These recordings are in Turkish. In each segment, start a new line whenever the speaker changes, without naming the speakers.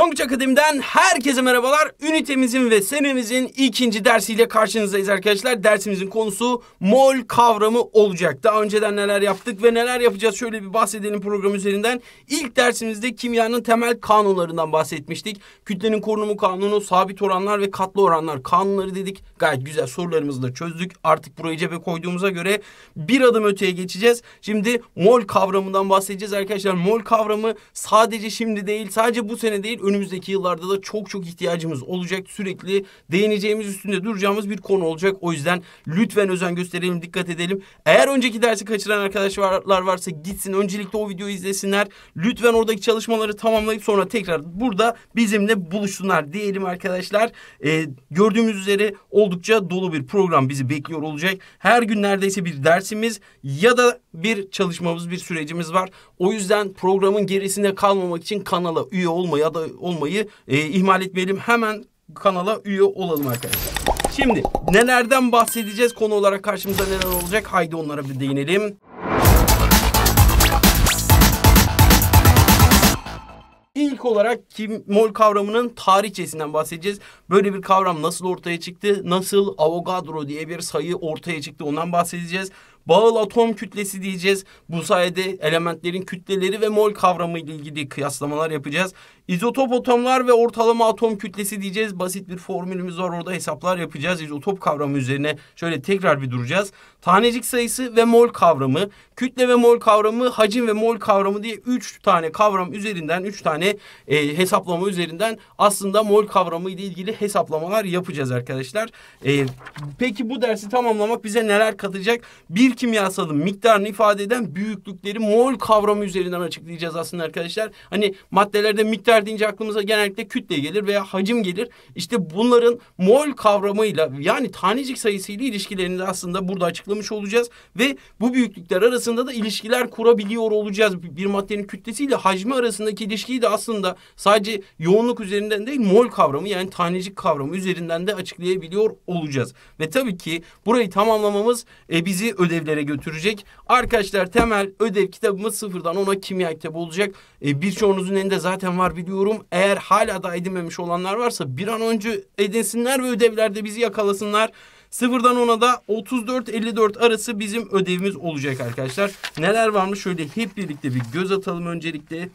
Tonguç Akademi'den herkese merhabalar. Ünitemizin ve senemizin ikinci dersiyle karşınızdayız arkadaşlar. Dersimizin konusu mol kavramı olacak. Daha önceden neler yaptık ve neler yapacağız şöyle bir bahsedelim program üzerinden. İlk dersimizde kimyanın temel kanunlarından bahsetmiştik. Kütlenin korunumu kanunu, sabit oranlar ve katlı oranlar kanunları dedik. Gayet güzel sorularımızı da çözdük. Artık burayı cebe koyduğumuza göre bir adım öteye geçeceğiz. Şimdi mol kavramından bahsedeceğiz arkadaşlar. Mol kavramı sadece şimdi değil, sadece bu sene değil, önümüzdeki yıllarda da çok çok ihtiyacımız olacak. Sürekli değineceğimiz üstünde duracağımız bir konu olacak. O yüzden lütfen özen gösterelim, dikkat edelim. Eğer önceki dersi kaçıran arkadaşlar varsa gitsin öncelikle o videoyu izlesinler. Lütfen oradaki çalışmaları tamamlayıp sonra tekrar burada bizimle buluşsunlar diyelim arkadaşlar. Ee, gördüğümüz üzere oldukça dolu bir program bizi bekliyor olacak. Her gün neredeyse bir dersimiz ya da bir çalışmamız, bir sürecimiz var. O yüzden programın gerisinde kalmamak için kanala üye olmayı ya da olmayı e, ihmal etmeyelim. Hemen kanala üye olalım arkadaşlar. Şimdi nelerden bahsedeceğiz konu olarak karşımıza neler olacak? Haydi onlara bir değinelim. İlk olarak kimol kavramının tarihçesinden bahsedeceğiz. Böyle bir kavram nasıl ortaya çıktı? Nasıl Avogadro diye bir sayı ortaya çıktı? Ondan bahsedeceğiz. Bağıl atom kütlesi diyeceğiz. Bu sayede elementlerin kütleleri ve mol kavramı ile ilgili kıyaslamalar yapacağız. İzotop atomlar ve ortalama atom kütlesi diyeceğiz. Basit bir formülümüz var orada hesaplar yapacağız. İzotop kavramı üzerine şöyle tekrar bir duracağız. Tanecik sayısı ve mol kavramı, kütle ve mol kavramı, hacim ve mol kavramı diye üç tane kavram üzerinden, üç tane e, hesaplama üzerinden aslında mol kavramı ile ilgili hesaplamalar yapacağız arkadaşlar. E, peki bu dersi tamamlamak bize neler katacak? Bir kimyasalın miktarını ifade eden büyüklükleri mol kavramı üzerinden açıklayacağız aslında arkadaşlar. Hani maddelerde miktar Moller deyince aklımıza genellikle kütle gelir veya hacim gelir. İşte bunların mol kavramıyla yani tanecik sayısıyla ilişkilerini de aslında burada açıklamış olacağız. Ve bu büyüklükler arasında da ilişkiler kurabiliyor olacağız. Bir maddenin kütlesiyle hacmi arasındaki ilişkiyi de aslında sadece yoğunluk üzerinden değil mol kavramı yani tanecik kavramı üzerinden de açıklayabiliyor olacağız. Ve tabii ki burayı tamamlamamız e, bizi ödevlere götürecek. Arkadaşlar temel ödev kitabımız sıfırdan ona kimya kitabı olacak. E, Birçoğunuzun elinde zaten var biliyorum ediyorum. Eğer hala da edinmemiş olanlar varsa bir an önce edinsinler ve ödevlerde bizi yakalasınlar. Sıfırdan ona da 34-54 arası bizim ödevimiz olacak arkadaşlar. Neler varmış şöyle hep birlikte bir göz atalım öncelikle.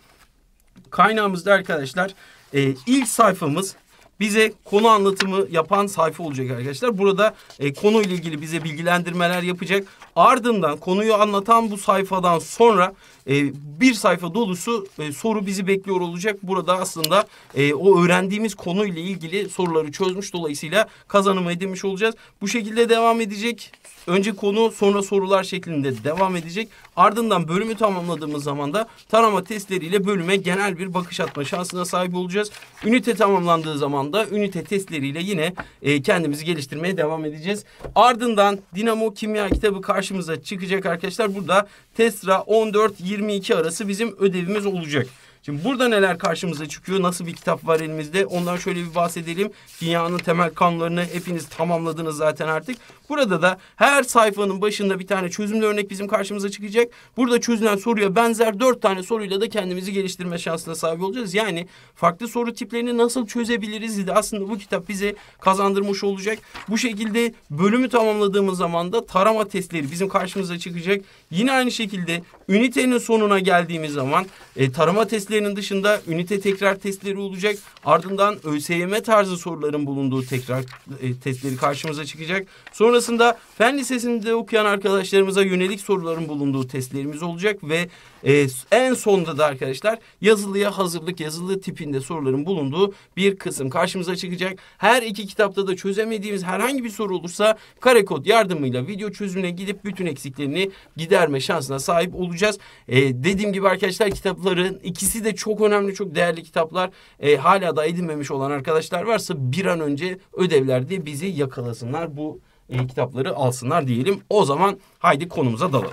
Kaynağımızda arkadaşlar e, ilk sayfamız bize konu anlatımı yapan sayfa olacak arkadaşlar. Burada e, konuyla ilgili bize bilgilendirmeler yapacak. Ardından konuyu anlatan bu sayfadan sonra e, bir sayfa dolusu e, soru bizi bekliyor olacak. Burada aslında e, o öğrendiğimiz konuyla ilgili soruları çözmüş dolayısıyla kazanımı edinmiş olacağız. Bu şekilde devam edecek. Önce konu sonra sorular şeklinde devam edecek. Ardından bölümü tamamladığımız zaman da tarama testleriyle bölüme genel bir bakış atma şansına sahip olacağız. Ünite tamamlandığı zaman da ünite testleriyle yine e, kendimizi geliştirmeye devam edeceğiz. Ardından Dinamo Kimya kitabı karşımıza çıkacak arkadaşlar. Burada Tesra 14 20 22 arası bizim ödevimiz olacak. Şimdi burada neler karşımıza çıkıyor? Nasıl bir kitap var elimizde? Ondan şöyle bir bahsedelim. Dünyanın temel kanunlarını hepiniz tamamladınız zaten artık. Burada da her sayfanın başında bir tane çözümlü örnek bizim karşımıza çıkacak. Burada çözülen soruya benzer dört tane soruyla da kendimizi geliştirme şansına sahip olacağız. Yani farklı soru tiplerini nasıl çözebiliriz diye aslında bu kitap bize kazandırmış olacak. Bu şekilde bölümü tamamladığımız zaman da tarama testleri bizim karşımıza çıkacak. Yine aynı şekilde ünitenin sonuna geldiğimiz zaman e, tarama testleri testlerinin dışında ünite tekrar testleri olacak. Ardından ÖSYM tarzı soruların bulunduğu tekrar e, testleri karşımıza çıkacak. Sonrasında fen lisesinde okuyan arkadaşlarımıza yönelik soruların bulunduğu testlerimiz olacak ve e, en sonda da arkadaşlar yazılıya hazırlık yazılı tipinde soruların bulunduğu bir kısım karşımıza çıkacak. Her iki kitapta da çözemediğimiz herhangi bir soru olursa kare kod yardımıyla video çözümüne gidip bütün eksiklerini giderme şansına sahip olacağız. E, dediğim gibi arkadaşlar kitapların ikisi de de çok önemli, çok değerli kitaplar. E, hala da edinmemiş olan arkadaşlar varsa bir an önce ödevler diye bizi yakalasınlar. Bu e, kitapları alsınlar diyelim. O zaman haydi konumuza dalalım.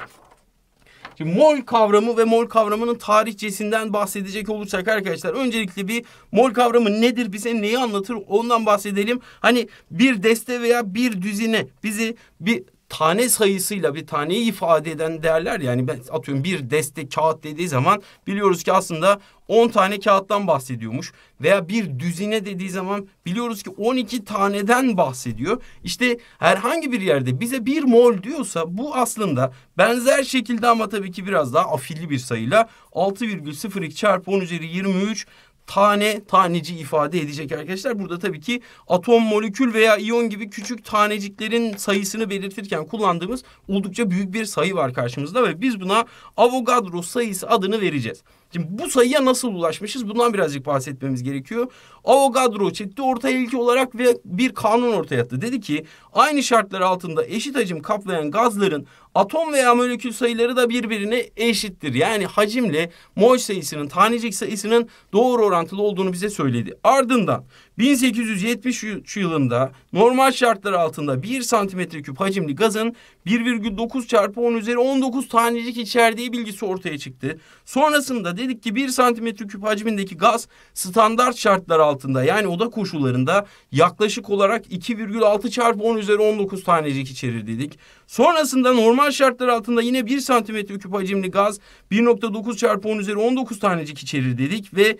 Şimdi mol kavramı ve mol kavramının tarihçesinden bahsedecek olursak arkadaşlar öncelikle bir mol kavramı nedir bize neyi anlatır ondan bahsedelim. Hani bir deste veya bir düzine bizi bir tane sayısıyla bir taneyi ifade eden değerler yani ben atıyorum bir deste kağıt dediği zaman biliyoruz ki aslında 10 tane kağıttan bahsediyormuş veya bir düzine dediği zaman biliyoruz ki 12 taneden bahsediyor. İşte herhangi bir yerde bize bir mol diyorsa bu aslında benzer şekilde ama tabii ki biraz daha afilli bir sayıyla 6,02 çarpı 10 üzeri 23 tane taneci ifade edecek arkadaşlar. Burada tabii ki atom, molekül veya iyon gibi küçük taneciklerin sayısını belirtirken kullandığımız oldukça büyük bir sayı var karşımızda ve biz buna Avogadro sayısı adını vereceğiz. Şimdi bu sayıya nasıl ulaşmışız? Bundan birazcık bahsetmemiz gerekiyor. Avogadro çekti ortaya ilki olarak ve bir kanun ortaya attı. Dedi ki aynı şartlar altında eşit hacim kaplayan gazların atom veya molekül sayıları da birbirine eşittir. Yani hacimle mol sayısının tanecik sayısının doğru orantılı olduğunu bize söyledi. Ardından 1873 yılında normal şartlar altında 1 santimetre küp hacimli gazın 1,9 çarpı 10 üzeri 19 tanecik içerdiği bilgisi ortaya çıktı. Sonrasında dedik ki 1 santimetre küp hacmindeki gaz standart şartlar altında yani oda koşullarında yaklaşık olarak 2,6 çarpı 10 üzeri 19 tanecik içerir dedik. Sonrasında normal şartlar altında yine 1 santimetre küp hacimli gaz 1,9 çarpı 10 üzeri 19 tanecik içerir dedik ve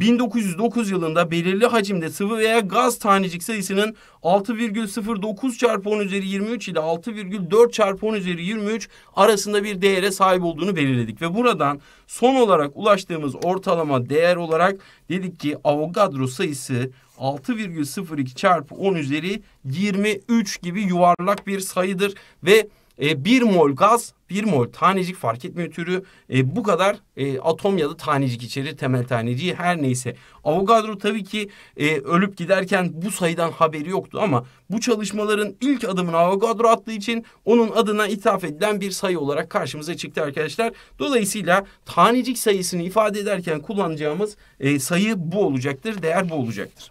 1909 yılında belirli hacimde sıvı veya gaz tanecik sayısının 6,09 çarpı 10 üzeri 23 ile 6,4 çarpı 10 üzeri 23 arasında bir değere sahip olduğunu belirledik. Ve buradan son olarak ulaştığımız ortalama değer olarak dedik ki Avogadro sayısı 6,02 çarpı 10 üzeri 23 gibi yuvarlak bir sayıdır ve e, mol gaz 1 mol tanecik fark etmiyor türü e, bu kadar e, atom ya da tanecik içerir temel taneciği her neyse. Avogadro tabii ki e, ölüp giderken bu sayıdan haberi yoktu ama bu çalışmaların ilk adımını Avogadro attığı için onun adına ithaf edilen bir sayı olarak karşımıza çıktı arkadaşlar. Dolayısıyla tanecik sayısını ifade ederken kullanacağımız e, sayı bu olacaktır, değer bu olacaktır.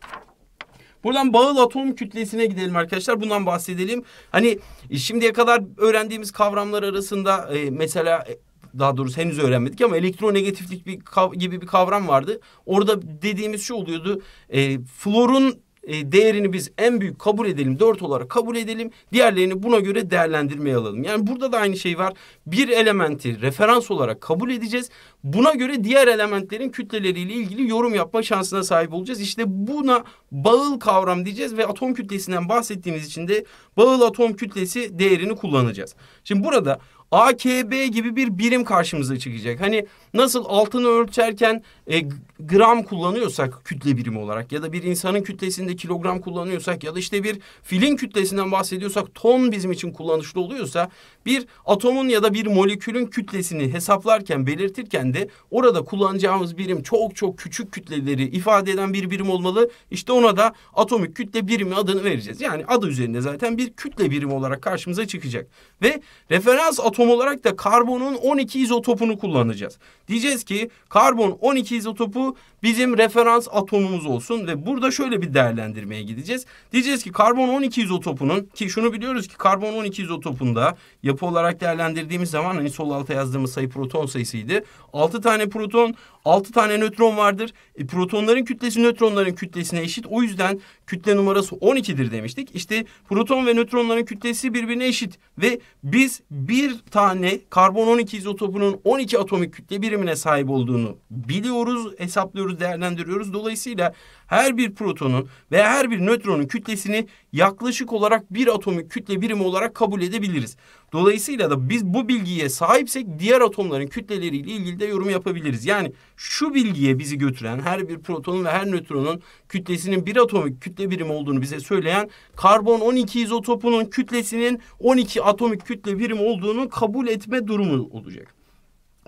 Buradan bağıl atom kütlesine gidelim arkadaşlar. Bundan bahsedelim. Hani şimdiye kadar öğrendiğimiz kavramlar arasında e, mesela e, daha doğrusu henüz öğrenmedik ama elektronegatiflik bir gibi bir kavram vardı. Orada dediğimiz şu oluyordu. E, florun e, değerini biz en büyük kabul edelim. Dört olarak kabul edelim. Diğerlerini buna göre değerlendirmeye alalım. Yani burada da aynı şey var. Bir elementi referans olarak kabul edeceğiz. Buna göre diğer elementlerin kütleleriyle ilgili yorum yapma şansına sahip olacağız. İşte buna bağıl kavram diyeceğiz ve atom kütlesinden bahsettiğimiz için de bağıl atom kütlesi değerini kullanacağız. Şimdi burada AKB gibi bir birim karşımıza çıkacak. Hani nasıl altını ölçerken e, gram kullanıyorsak kütle birimi olarak ya da bir insanın kütlesinde kilogram kullanıyorsak ya da işte bir filin kütlesinden bahsediyorsak ton bizim için kullanışlı oluyorsa bir atomun ya da bir molekülün kütlesini hesaplarken belirtirken de orada kullanacağımız birim çok çok küçük kütleleri ifade eden bir birim olmalı. İşte ona da atomik kütle birimi adını vereceğiz. Yani adı üzerinde zaten bir kütle birimi olarak karşımıza çıkacak. Ve referans atom atom olarak da karbonun 12 izotopunu kullanacağız. Diyeceğiz ki karbon 12 izotopu bizim referans atomumuz olsun ve burada şöyle bir değerlendirmeye gideceğiz. Diyeceğiz ki karbon 12 izotopunun ki şunu biliyoruz ki karbon 12 izotopunda yapı olarak değerlendirdiğimiz zaman hani sol alta yazdığımız sayı proton sayısıydı. 6 tane proton, 6 tane nötron vardır. E, protonların kütlesi nötronların kütlesine eşit. O yüzden kütle numarası 12'dir demiştik. İşte proton ve nötronların kütlesi birbirine eşit ve biz bir tane karbon 12 izotopunun 12 atomik kütle birimine sahip olduğunu biliyoruz, hesaplıyoruz yapıyoruz, değerlendiriyoruz. Dolayısıyla her bir protonun ve her bir nötronun kütlesini yaklaşık olarak bir atomik kütle birimi olarak kabul edebiliriz. Dolayısıyla da biz bu bilgiye sahipsek diğer atomların kütleleriyle ilgili de yorum yapabiliriz. Yani şu bilgiye bizi götüren her bir protonun ve her nötronun kütlesinin bir atomik kütle birimi olduğunu bize söyleyen karbon 12 izotopunun kütlesinin 12 atomik kütle birimi olduğunu kabul etme durumu olacak.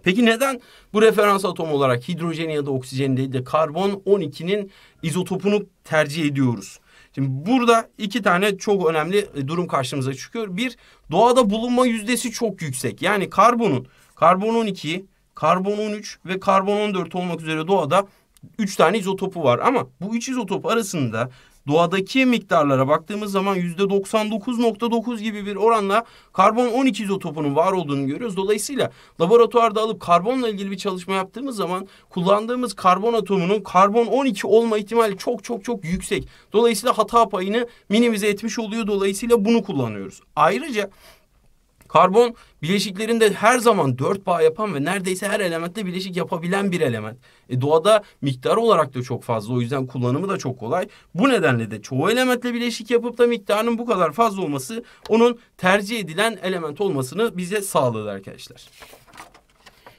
Peki neden bu referans atom olarak hidrojeni ya da oksijeni değil de karbon 12'nin izotopunu tercih ediyoruz? Şimdi burada iki tane çok önemli e, durum karşımıza çıkıyor. Bir, doğada bulunma yüzdesi çok yüksek. Yani karbonun, karbon 12, karbon 13 ve karbon 14 olmak üzere doğada 3 tane izotopu var. Ama bu 3 izotop arasında doğadaki miktarlara baktığımız zaman yüzde %99.9 gibi bir oranla karbon 12 izotopunun var olduğunu görüyoruz. Dolayısıyla laboratuvarda alıp karbonla ilgili bir çalışma yaptığımız zaman kullandığımız karbon atomunun karbon 12 olma ihtimali çok çok çok yüksek. Dolayısıyla hata payını minimize etmiş oluyor. Dolayısıyla bunu kullanıyoruz. Ayrıca Karbon bileşiklerinde her zaman dört bağ yapan ve neredeyse her elementle bileşik yapabilen bir element. E, doğada miktar olarak da çok fazla o yüzden kullanımı da çok kolay. Bu nedenle de çoğu elementle bileşik yapıp da miktarının bu kadar fazla olması onun tercih edilen element olmasını bize sağladı arkadaşlar.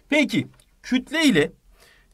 Peki kütle ile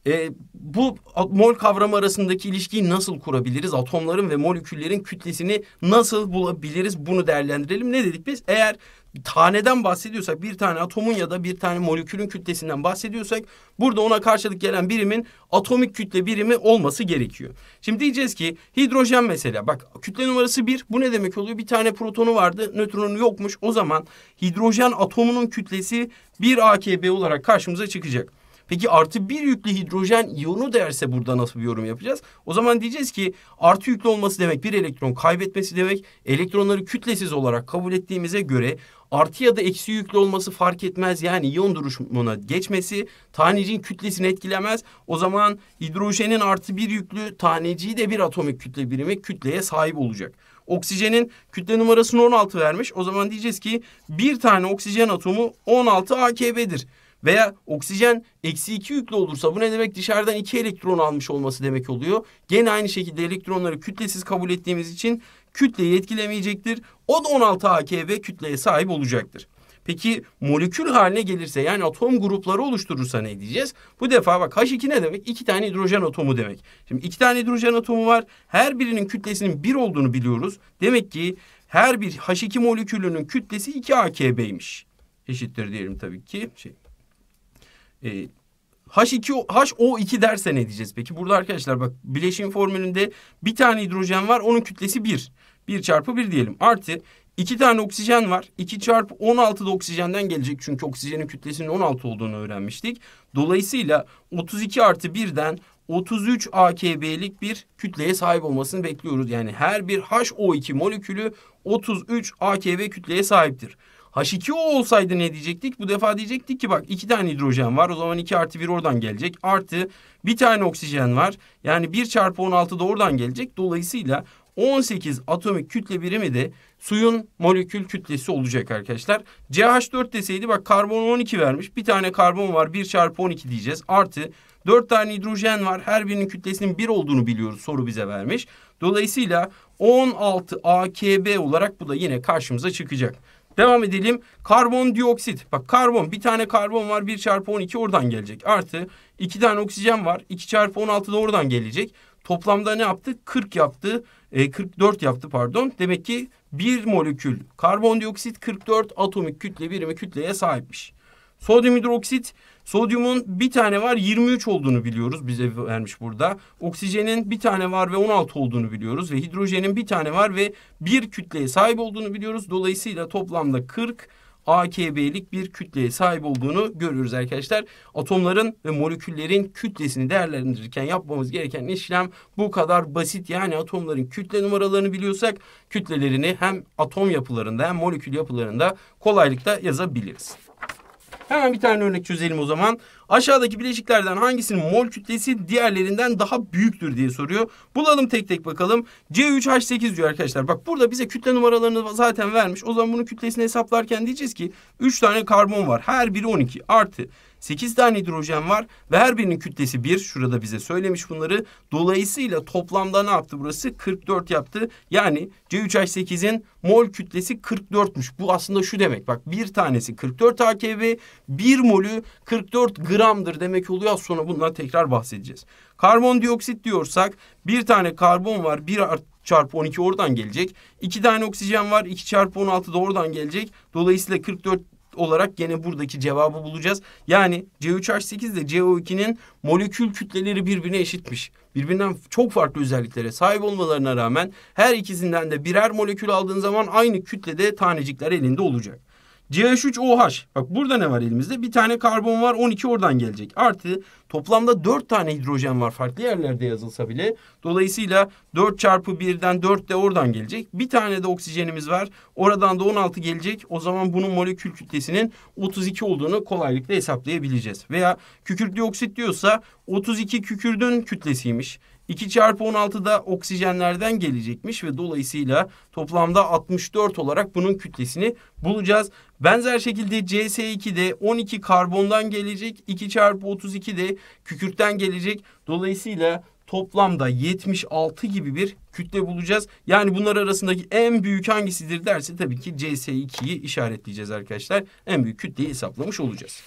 e, bu mol kavramı arasındaki ilişkiyi nasıl kurabiliriz? Atomların ve moleküllerin kütlesini nasıl bulabiliriz? Bunu değerlendirelim. Ne dedik biz? Eğer taneden bahsediyorsak bir tane atomun ya da bir tane molekülün kütlesinden bahsediyorsak burada ona karşılık gelen birimin atomik kütle birimi olması gerekiyor. Şimdi diyeceğiz ki hidrojen mesela bak kütle numarası bir bu ne demek oluyor? Bir tane protonu vardı nötronu yokmuş o zaman hidrojen atomunun kütlesi bir AKB olarak karşımıza çıkacak. Peki artı bir yüklü hidrojen iyonu derse burada nasıl bir yorum yapacağız? O zaman diyeceğiz ki artı yüklü olması demek bir elektron kaybetmesi demek elektronları kütlesiz olarak kabul ettiğimize göre artı ya da eksi yüklü olması fark etmez. Yani iyon duruşumuna geçmesi tanecin kütlesini etkilemez. O zaman hidrojenin artı bir yüklü taneciği de bir atomik kütle birimi kütleye sahip olacak. Oksijenin kütle numarasını 16 vermiş. O zaman diyeceğiz ki bir tane oksijen atomu 16 AKB'dir. Veya oksijen eksi 2 yüklü olursa bu ne demek? Dışarıdan 2 elektron almış olması demek oluyor. Gene aynı şekilde elektronları kütlesiz kabul ettiğimiz için kütleyi etkilemeyecektir. O da 16 AKV kütleye sahip olacaktır. Peki molekül haline gelirse yani atom grupları oluşturursa ne diyeceğiz? Bu defa bak H2 ne demek? İki tane hidrojen atomu demek. Şimdi iki tane hidrojen atomu var. Her birinin kütlesinin bir olduğunu biliyoruz. Demek ki her bir H2 molekülünün kütlesi 2 AKB'ymiş. Eşittir diyelim tabii ki. Şey, e, H2 HO2 derse ne diyeceğiz peki? Burada arkadaşlar bak bileşim formülünde bir tane hidrojen var. Onun kütlesi 1. 1 çarpı 1 diyelim. Artı 2 tane oksijen var. 2 çarpı 16 da oksijenden gelecek. Çünkü oksijenin kütlesinin 16 olduğunu öğrenmiştik. Dolayısıyla 32 artı 1'den 33 AKB'lik bir kütleye sahip olmasını bekliyoruz. Yani her bir HO2 molekülü 33 AKB kütleye sahiptir. H2O olsaydı ne diyecektik? Bu defa diyecektik ki bak iki tane hidrojen var. O zaman 2 artı 1 oradan gelecek. Artı bir tane oksijen var. Yani 1 çarpı 16 da oradan gelecek. Dolayısıyla 18 atomik kütle birimi de suyun molekül kütlesi olacak arkadaşlar. CH4 deseydi bak karbon 12 vermiş. Bir tane karbon var 1 çarpı 12 diyeceğiz. Artı 4 tane hidrojen var. Her birinin kütlesinin 1 olduğunu biliyoruz soru bize vermiş. Dolayısıyla 16 AKB olarak bu da yine karşımıza çıkacak. Devam edelim. Karbon dioksit. Bak karbon bir tane karbon var 1 çarpı 12 oradan gelecek. Artı 2 tane oksijen var 2 çarpı 16 da oradan gelecek. Toplamda ne yaptı? 40 yaptı. E, 44 yaptı pardon. Demek ki bir molekül karbondioksit 44 atomik kütle birimi kütleye sahipmiş. Sodyum hidroksit sodyumun bir tane var 23 olduğunu biliyoruz bize vermiş burada. Oksijenin bir tane var ve 16 olduğunu biliyoruz ve hidrojenin bir tane var ve bir kütleye sahip olduğunu biliyoruz. Dolayısıyla toplamda 40 AKB'lik bir kütleye sahip olduğunu görürüz arkadaşlar. Atomların ve moleküllerin kütlesini değerlendirirken yapmamız gereken işlem bu kadar basit. Yani atomların kütle numaralarını biliyorsak kütlelerini hem atom yapılarında hem molekül yapılarında kolaylıkla yazabiliriz. Hemen bir tane örnek çözelim o zaman. Aşağıdaki bileşiklerden hangisinin mol kütlesi diğerlerinden daha büyüktür diye soruyor. Bulalım tek tek bakalım. C3H8 diyor arkadaşlar. Bak burada bize kütle numaralarını zaten vermiş. O zaman bunun kütlesini hesaplarken diyeceğiz ki 3 tane karbon var. Her biri 12 artı 8 tane hidrojen var ve her birinin kütlesi 1. Şurada bize söylemiş bunları. Dolayısıyla toplamda ne yaptı burası? 44 yaptı. Yani C3H8'in mol kütlesi 44'müş. Bu aslında şu demek. Bak bir tanesi 44 AKB, bir molü 44 gramdır demek oluyor. sonra bundan tekrar bahsedeceğiz. Karbondioksit diyorsak bir tane karbon var. Bir art çarpı 12 oradan gelecek. 2 tane oksijen var. 2 çarpı 16 da oradan gelecek. Dolayısıyla 44 olarak gene buradaki cevabı bulacağız. Yani C3H8 ile CO2'nin molekül kütleleri birbirine eşitmiş. Birbirinden çok farklı özelliklere sahip olmalarına rağmen her ikisinden de birer molekül aldığın zaman aynı kütlede tanecikler elinde olacak. CH3OH. Bak burada ne var elimizde? Bir tane karbon var 12 oradan gelecek. Artı Toplamda dört tane hidrojen var farklı yerlerde yazılsa bile. Dolayısıyla dört çarpı birden dört de oradan gelecek. Bir tane de oksijenimiz var. Oradan da on altı gelecek. O zaman bunun molekül kütlesinin 32 olduğunu kolaylıkla hesaplayabileceğiz. Veya kükürt dioksit diyorsa 32 kükürdün kütlesiymiş. 2 çarpı da oksijenlerden gelecekmiş ve dolayısıyla toplamda 64 olarak bunun kütlesini bulacağız. Benzer şekilde CS2'de 12 karbondan gelecek, 2 çarpı 32 de kükürtten gelecek. Dolayısıyla toplamda 76 gibi bir kütle bulacağız. Yani bunlar arasındaki en büyük hangisidir derse tabii ki CS2'yi işaretleyeceğiz arkadaşlar. En büyük kütleyi hesaplamış olacağız.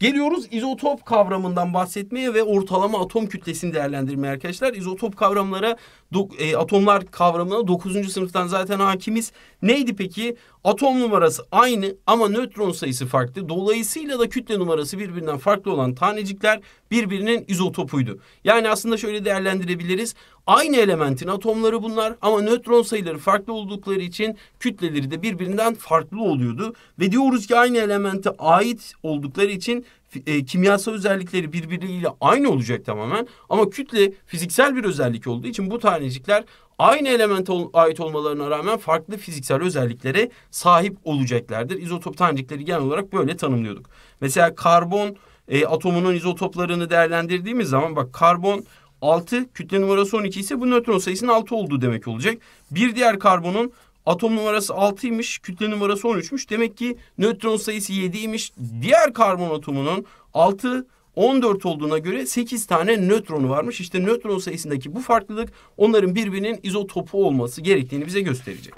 Geliyoruz izotop kavramından bahsetmeye ve ortalama atom kütlesini değerlendirmeye arkadaşlar. İzotop kavramlara, do, e, atomlar kavramına 9. sınıftan zaten hakimiz. Neydi peki? Atom numarası aynı ama nötron sayısı farklı. Dolayısıyla da kütle numarası birbirinden farklı olan tanecikler birbirinin izotopuydu. Yani aslında şöyle değerlendirebiliriz. Aynı elementin atomları bunlar ama nötron sayıları farklı oldukları için kütleleri de birbirinden farklı oluyordu. Ve diyoruz ki aynı elemente ait oldukları için e, kimyasal özellikleri birbiriyle aynı olacak tamamen. Ama kütle fiziksel bir özellik olduğu için bu tanecikler aynı elemente ol, ait olmalarına rağmen farklı fiziksel özelliklere sahip olacaklardır. İzotop tanecikleri genel olarak böyle tanımlıyorduk. Mesela karbon e, atomunun izotoplarını değerlendirdiğimiz zaman bak karbon 6 kütle numarası 12 ise bu nötron sayısının 6 olduğu demek olacak. Bir diğer karbonun atom numarası 6'ymış, kütle numarası 13'müş. Demek ki nötron sayısı 7'ymiş. Diğer karbon atomunun 6 14 olduğuna göre 8 tane nötronu varmış. İşte nötron sayısındaki bu farklılık onların birbirinin izotopu olması gerektiğini bize gösterecek.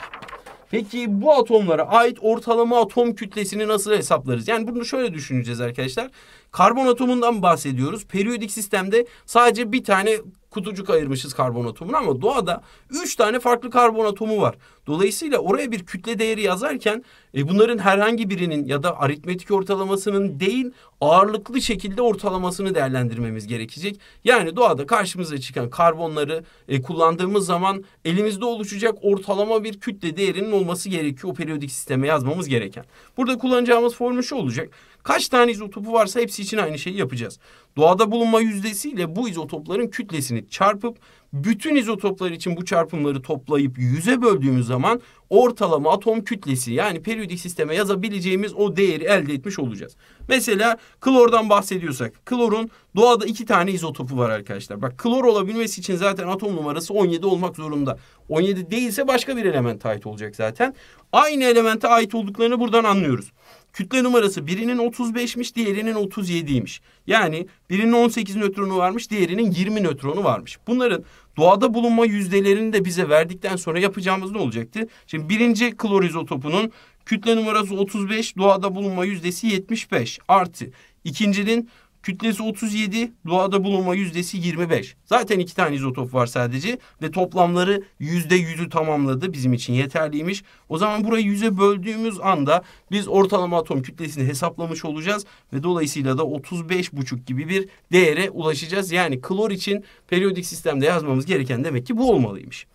Peki bu atomlara ait ortalama atom kütlesini nasıl hesaplarız? Yani bunu şöyle düşüneceğiz arkadaşlar. Karbon atomundan bahsediyoruz. Periyodik sistemde sadece bir tane kutucuk ayırmışız karbon atomunu ama doğada 3 tane farklı karbon atomu var. Dolayısıyla oraya bir kütle değeri yazarken e, bunların herhangi birinin ya da aritmetik ortalamasının değil ağırlıklı şekilde ortalamasını değerlendirmemiz gerekecek. Yani doğada karşımıza çıkan karbonları e, kullandığımız zaman elimizde oluşacak ortalama bir kütle değerinin olması gerekiyor. O periyodik sisteme yazmamız gereken. Burada kullanacağımız formül şu olacak. Kaç tane izotopu varsa hepsi için aynı şeyi yapacağız. Doğada bulunma yüzdesiyle bu izotopların kütlesini çarpıp bütün izotoplar için bu çarpımları toplayıp yüze böldüğümüz zaman ortalama atom kütlesi yani periyodik sisteme yazabileceğimiz o değeri elde etmiş olacağız. Mesela klordan bahsediyorsak klorun doğada iki tane izotopu var arkadaşlar. Bak klor olabilmesi için zaten atom numarası 17 olmak zorunda. 17 değilse başka bir element ait olacak zaten. Aynı elemente ait olduklarını buradan anlıyoruz. Kütle numarası birinin 35'miş, diğerinin 37'ymiş. Yani birinin 18 nötronu varmış, diğerinin 20 nötronu varmış. Bunların doğada bulunma yüzdelerini de bize verdikten sonra yapacağımız ne olacaktı? Şimdi birinci klorizotopunun kütle numarası 35, doğada bulunma yüzdesi 75 artı ikincinin Kütlesi 37, doğada bulunma yüzdesi 25. Zaten iki tane izotop var sadece ve toplamları %100'ü tamamladı. Bizim için yeterliymiş. O zaman burayı 100'e böldüğümüz anda biz ortalama atom kütlesini hesaplamış olacağız ve dolayısıyla da 35,5 gibi bir değere ulaşacağız. Yani klor için periyodik sistemde yazmamız gereken demek ki bu olmalıymış.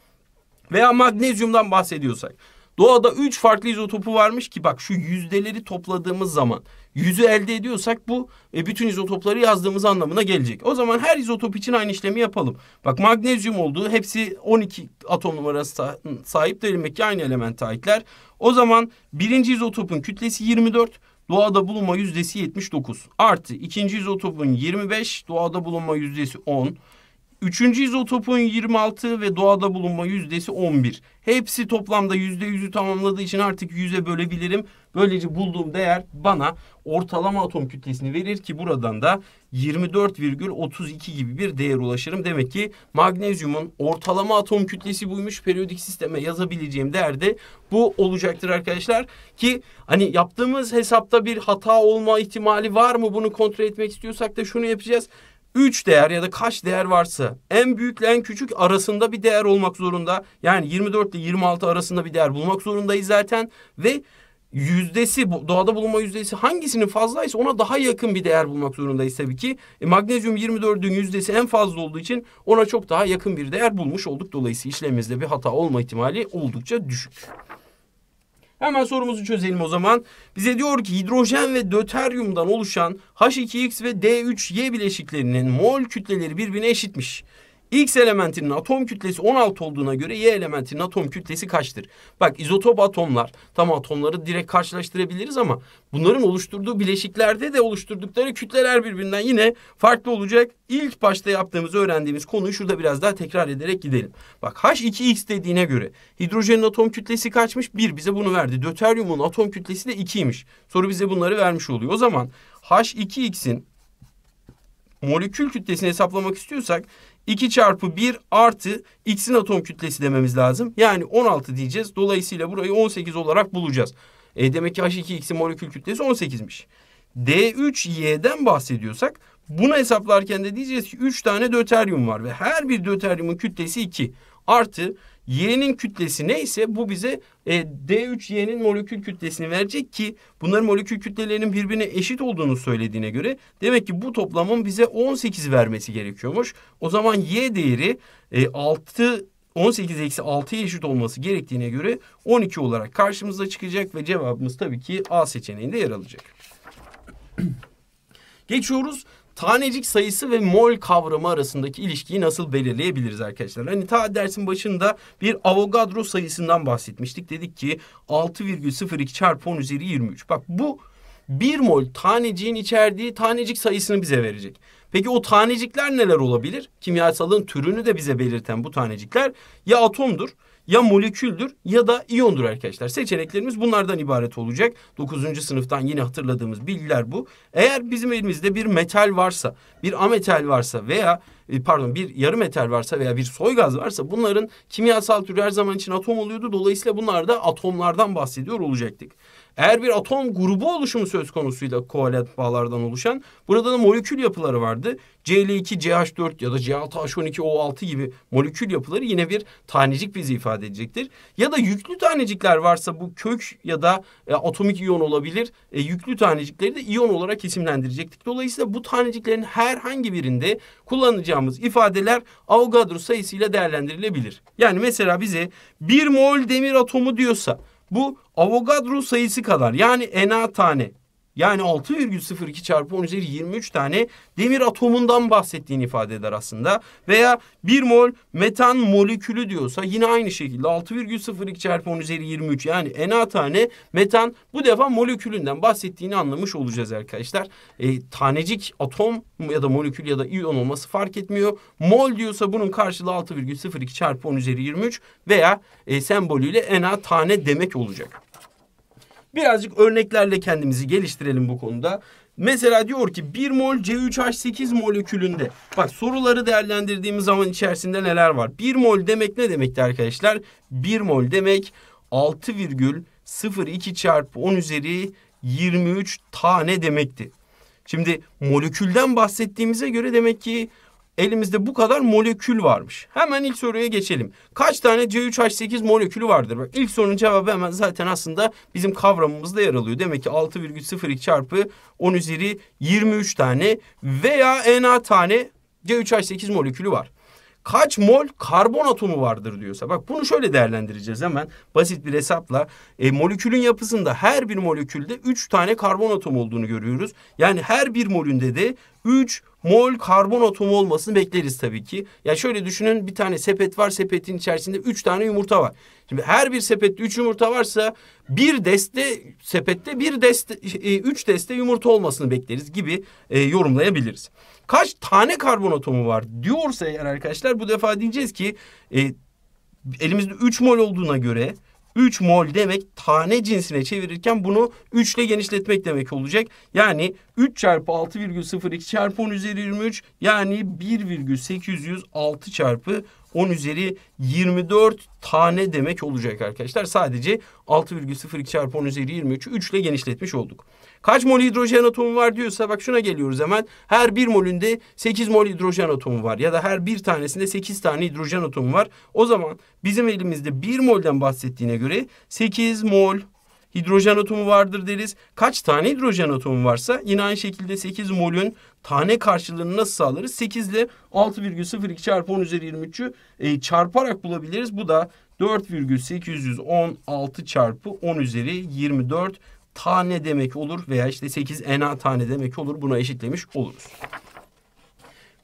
Veya magnezyumdan bahsediyorsak. Doğada 3 farklı izotopu varmış ki bak şu yüzdeleri topladığımız zaman yüzü elde ediyorsak bu e, bütün izotopları yazdığımız anlamına gelecek. O zaman her izotop için aynı işlemi yapalım. Bak magnezyum olduğu hepsi 12 atom numarası sahip demek ki aynı element aitler. O zaman birinci izotopun kütlesi 24, doğada bulunma yüzdesi 79. Artı ikinci izotopun 25, doğada bulunma yüzdesi 10. Üçüncü izotopun 26 ve doğada bulunma yüzdesi 11. Hepsi toplamda yüzde yüzü tamamladığı için artık yüze bölebilirim. Böylece bulduğum değer bana ortalama atom kütlesini verir ki buradan da 24,32 gibi bir değer ulaşırım. Demek ki magnezyumun ortalama atom kütlesi buymuş. Periyodik sisteme yazabileceğim değer de bu olacaktır arkadaşlar. Ki hani yaptığımız hesapta bir hata olma ihtimali var mı bunu kontrol etmek istiyorsak da şunu yapacağız. 3 değer ya da kaç değer varsa en büyükle en küçük arasında bir değer olmak zorunda. Yani 24 ile 26 arasında bir değer bulmak zorundayız zaten ve yüzdesi doğada bulunma yüzdesi hangisinin fazlaysa ona daha yakın bir değer bulmak zorundayız tabii ki. E, magnezyum 24'ün yüzdesi en fazla olduğu için ona çok daha yakın bir değer bulmuş olduk. Dolayısıyla işlemimizde bir hata olma ihtimali oldukça düşük. Hemen sorumuzu çözelim o zaman. Bize diyor ki hidrojen ve döteryumdan oluşan H2X ve D3Y bileşiklerinin mol kütleleri birbirine eşitmiş. X elementinin atom kütlesi 16 olduğuna göre Y elementinin atom kütlesi kaçtır? Bak izotop atomlar tam atomları direkt karşılaştırabiliriz ama bunların oluşturduğu bileşiklerde de oluşturdukları kütleler birbirinden yine farklı olacak. İlk başta yaptığımız öğrendiğimiz konuyu şurada biraz daha tekrar ederek gidelim. Bak H2X dediğine göre hidrojenin atom kütlesi kaçmış? 1 bize bunu verdi. Döteryumun atom kütlesi de 2'ymiş. Soru bize bunları vermiş oluyor. O zaman H2X'in molekül kütlesini hesaplamak istiyorsak 2 çarpı 1 artı x'in atom kütlesi dememiz lazım. Yani 16 diyeceğiz. Dolayısıyla burayı 18 olarak bulacağız. E demek ki H2x'in molekül kütlesi 18'miş. D3y'den bahsediyorsak bunu hesaplarken de diyeceğiz ki 3 tane döteryum var ve her bir döteryumun kütlesi 2. Artı Y'nin kütlesi neyse bu bize e, D3Y'nin molekül kütlesini verecek ki bunların molekül kütlelerinin birbirine eşit olduğunu söylediğine göre demek ki bu toplamın bize 18 vermesi gerekiyormuş. O zaman Y değeri e, 6 18 eksi 6'ya eşit olması gerektiğine göre 12 olarak karşımıza çıkacak ve cevabımız tabii ki A seçeneğinde yer alacak. Geçiyoruz tanecik sayısı ve mol kavramı arasındaki ilişkiyi nasıl belirleyebiliriz arkadaşlar? Hani ta dersin başında bir Avogadro sayısından bahsetmiştik. Dedik ki 6,02 çarpı 10 üzeri 23. Bak bu bir mol taneciğin içerdiği tanecik sayısını bize verecek. Peki o tanecikler neler olabilir? Kimyasalın türünü de bize belirten bu tanecikler ya atomdur ya moleküldür ya da iyondur arkadaşlar. Seçeneklerimiz bunlardan ibaret olacak. 9. sınıftan yine hatırladığımız bilgiler bu. Eğer bizim elimizde bir metal varsa, bir ametal varsa veya e, pardon bir yarı metal varsa veya bir soy gaz varsa bunların kimyasal türü her zaman için atom oluyordu. Dolayısıyla bunlar da atomlardan bahsediyor olacaktık. Eğer bir atom grubu oluşumu söz konusuyla kovalent bağlardan oluşan burada da molekül yapıları vardı. Cl2, CH4 ya da Cl6H12O6 gibi molekül yapıları yine bir tanecik bizi ifade edecektir. Ya da yüklü tanecikler varsa bu kök ya da e, atomik iyon olabilir. E, yüklü tanecikleri de iyon olarak isimlendirecektik. Dolayısıyla bu taneciklerin herhangi birinde kullanacağımız ifadeler Avogadro sayısıyla değerlendirilebilir. Yani mesela bize bir mol demir atomu diyorsa bu Avogadro sayısı kadar yani ena tane. Yani 6,02 çarpı 10 üzeri 23 tane demir atomundan bahsettiğini ifade eder aslında. Veya 1 mol metan molekülü diyorsa yine aynı şekilde 6,02 çarpı 10 üzeri 23 yani ena tane metan bu defa molekülünden bahsettiğini anlamış olacağız arkadaşlar. E, tanecik atom ya da molekül ya da iyon olması fark etmiyor. Mol diyorsa bunun karşılığı 6,02 çarpı 10 üzeri 23 veya e, sembolüyle ena tane demek olacak. Birazcık örneklerle kendimizi geliştirelim bu konuda. Mesela diyor ki 1 mol C3H8 molekülünde. Bak soruları değerlendirdiğimiz zaman içerisinde neler var? 1 mol demek ne demekti arkadaşlar? 1 mol demek 6,02 çarpı 10 üzeri 23 tane demekti. Şimdi molekülden bahsettiğimize göre demek ki elimizde bu kadar molekül varmış. Hemen ilk soruya geçelim. Kaç tane C3H8 molekülü vardır? Bak ilk sorunun cevabı hemen zaten aslında bizim kavramımızda yer alıyor. Demek ki 6,02 çarpı 10 üzeri 23 tane veya NA tane C3H8 molekülü var. Kaç mol karbon atomu vardır diyorsa. Bak bunu şöyle değerlendireceğiz hemen basit bir hesapla. E, molekülün yapısında her bir molekülde 3 tane karbon atomu olduğunu görüyoruz. Yani her bir molünde de 3 mol karbon atomu olmasını bekleriz tabii ki. Ya şöyle düşünün bir tane sepet var sepetin içerisinde üç tane yumurta var. Şimdi her bir sepette üç yumurta varsa bir deste sepette bir deste e, üç deste yumurta olmasını bekleriz gibi e, yorumlayabiliriz. Kaç tane karbon atomu var diyorsa eğer arkadaşlar bu defa diyeceğiz ki e, elimizde üç mol olduğuna göre 3 mol demek tane cinsine çevirirken bunu 3 ile genişletmek demek olacak. Yani 3 çarpı 6,02 çarpı 10 üzeri 23 yani 1,806 çarpı 10 üzeri 24 tane demek olacak arkadaşlar. Sadece 6,02 çarpı 10 üzeri 23'ü 3 ile genişletmiş olduk. Kaç mol hidrojen atomu var diyorsa bak şuna geliyoruz hemen. Her bir molünde 8 mol hidrojen atomu var ya da her bir tanesinde 8 tane hidrojen atomu var. O zaman bizim elimizde 1 molden bahsettiğine göre 8 mol hidrojen atomu vardır deriz. Kaç tane hidrojen atomu varsa yine aynı şekilde 8 molün tane karşılığını nasıl sağlarız? 8 ile 6,02 çarpı 10 üzeri 23'ü e, çarparak bulabiliriz. Bu da 4,816 çarpı 10 üzeri 24 tane demek olur veya işte 8 ena tane demek olur. Buna eşitlemiş oluruz.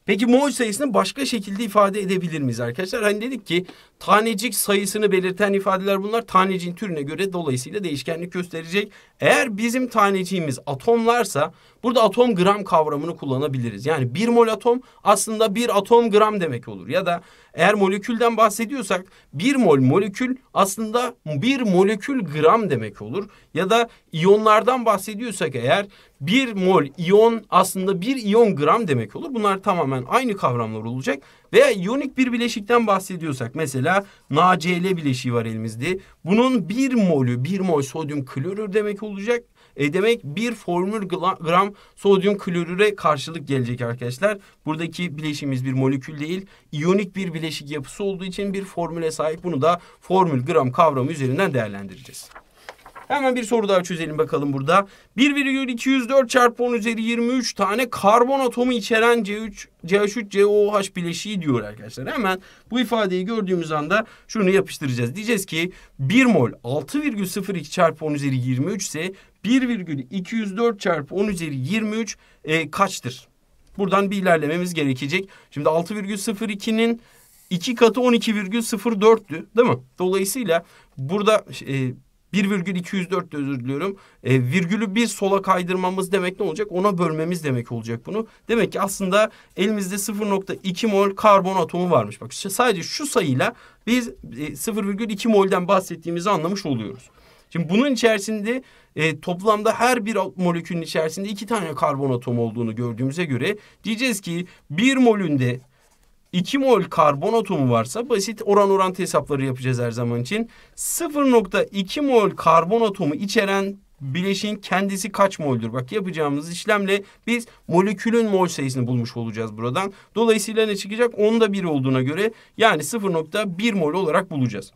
Peki mol sayısını başka şekilde ifade edebilir miyiz arkadaşlar? Hani dedik ki tanecik sayısını belirten ifadeler bunlar. Taneciğin türüne göre dolayısıyla değişkenlik gösterecek. Eğer bizim taneciğimiz atomlarsa burada atom gram kavramını kullanabiliriz. Yani bir mol atom aslında bir atom gram demek olur. Ya da eğer molekülden bahsediyorsak bir mol molekül aslında bir molekül gram demek olur. Ya da iyonlardan bahsediyorsak eğer bir mol iyon aslında bir iyon gram demek olur. Bunlar tamamen aynı kavramlar olacak. Veya iyonik bir bileşikten bahsediyorsak mesela NaCl bileşiği var elimizde. Bunun bir molü bir mol sodyum klorür demek olacak. E demek bir formül gram sodyum klorüre karşılık gelecek arkadaşlar. Buradaki bileşimiz bir molekül değil. iyonik bir bileşik yapısı olduğu için bir formüle sahip. Bunu da formül gram kavramı üzerinden değerlendireceğiz. Hemen bir soru daha çözelim bakalım burada. 1,204 çarpı 10 üzeri 23 tane karbon atomu içeren C3, CH3, COOH bileşiği diyor arkadaşlar. Hemen bu ifadeyi gördüğümüz anda şunu yapıştıracağız. Diyeceğiz ki 1 mol 6,02 çarpı 10 üzeri 23 ise 1,204 çarpı 10 üzeri 23 e, kaçtır? Buradan bir ilerlememiz gerekecek. Şimdi 6,02'nin 2 katı 12,04'tü değil mi? Dolayısıyla burada e, 1,204 özür diliyorum. E, virgülü bir sola kaydırmamız demek ne olacak? Ona bölmemiz demek olacak bunu. Demek ki aslında elimizde 0.2 mol karbon atomu varmış. Bak işte sadece şu sayıyla biz e, 0,2 molden bahsettiğimizi anlamış oluyoruz. Şimdi bunun içerisinde e, toplamda her bir molekülün içerisinde iki tane karbon atomu olduğunu gördüğümüze göre diyeceğiz ki bir molünde iki mol karbon atomu varsa basit oran oran hesapları yapacağız her zaman için. 0.2 mol karbon atomu içeren bileşin kendisi kaç moldür? Bak yapacağımız işlemle biz molekülün mol sayısını bulmuş olacağız buradan. Dolayısıyla ne çıkacak? Onda bir olduğuna göre yani 0.1 mol olarak bulacağız.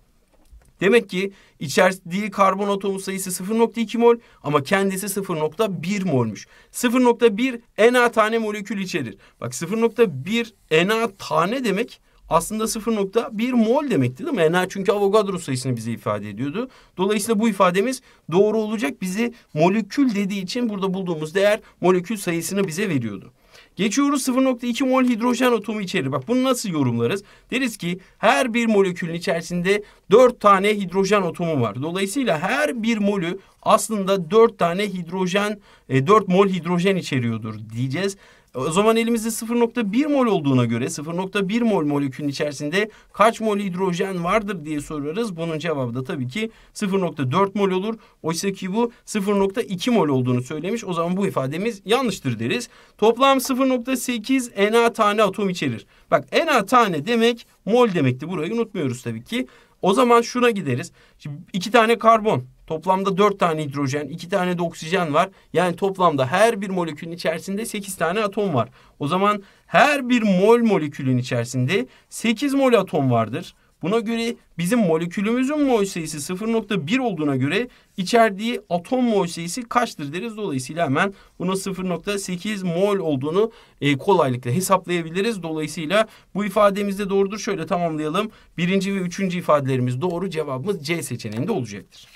Demek ki içerdiği karbon atomu sayısı 0.2 mol ama kendisi 0.1 molmuş. 0.1 Na tane molekül içerir. Bak 0.1 Na tane demek aslında 0.1 mol demekti değil mi? Na çünkü Avogadro sayısını bize ifade ediyordu. Dolayısıyla bu ifademiz doğru olacak. Bizi molekül dediği için burada bulduğumuz değer molekül sayısını bize veriyordu. Geçiyoruz 0.2 mol hidrojen atomu içerir. Bak bunu nasıl yorumlarız? Deriz ki her bir molekülün içerisinde 4 tane hidrojen atomu var. Dolayısıyla her bir molü aslında 4 tane hidrojen, 4 e, mol hidrojen içeriyordur diyeceğiz. O zaman elimizde 0.1 mol olduğuna göre 0.1 mol molekülün içerisinde kaç mol hidrojen vardır diye sorarız. Bunun cevabı da tabii ki 0.4 mol olur. Oysa ki bu 0.2 mol olduğunu söylemiş. O zaman bu ifademiz yanlıştır deriz. Toplam 0.8 Na tane atom içerir. Bak Na tane demek mol demekti. Burayı unutmuyoruz tabii ki. O zaman şuna gideriz. Şimdi iki tane karbon, toplamda dört tane hidrojen, iki tane de oksijen var. Yani toplamda her bir molekülün içerisinde sekiz tane atom var. O zaman her bir mol molekülün içerisinde sekiz mol atom vardır. Buna göre bizim molekülümüzün mol sayısı 0.1 olduğuna göre içerdiği atom mol sayısı kaçtır deriz. Dolayısıyla hemen bunun 0.8 mol olduğunu e, kolaylıkla hesaplayabiliriz. Dolayısıyla bu ifademiz de doğrudur. Şöyle tamamlayalım. Birinci ve üçüncü ifadelerimiz doğru. Cevabımız C seçeneğinde olacaktır.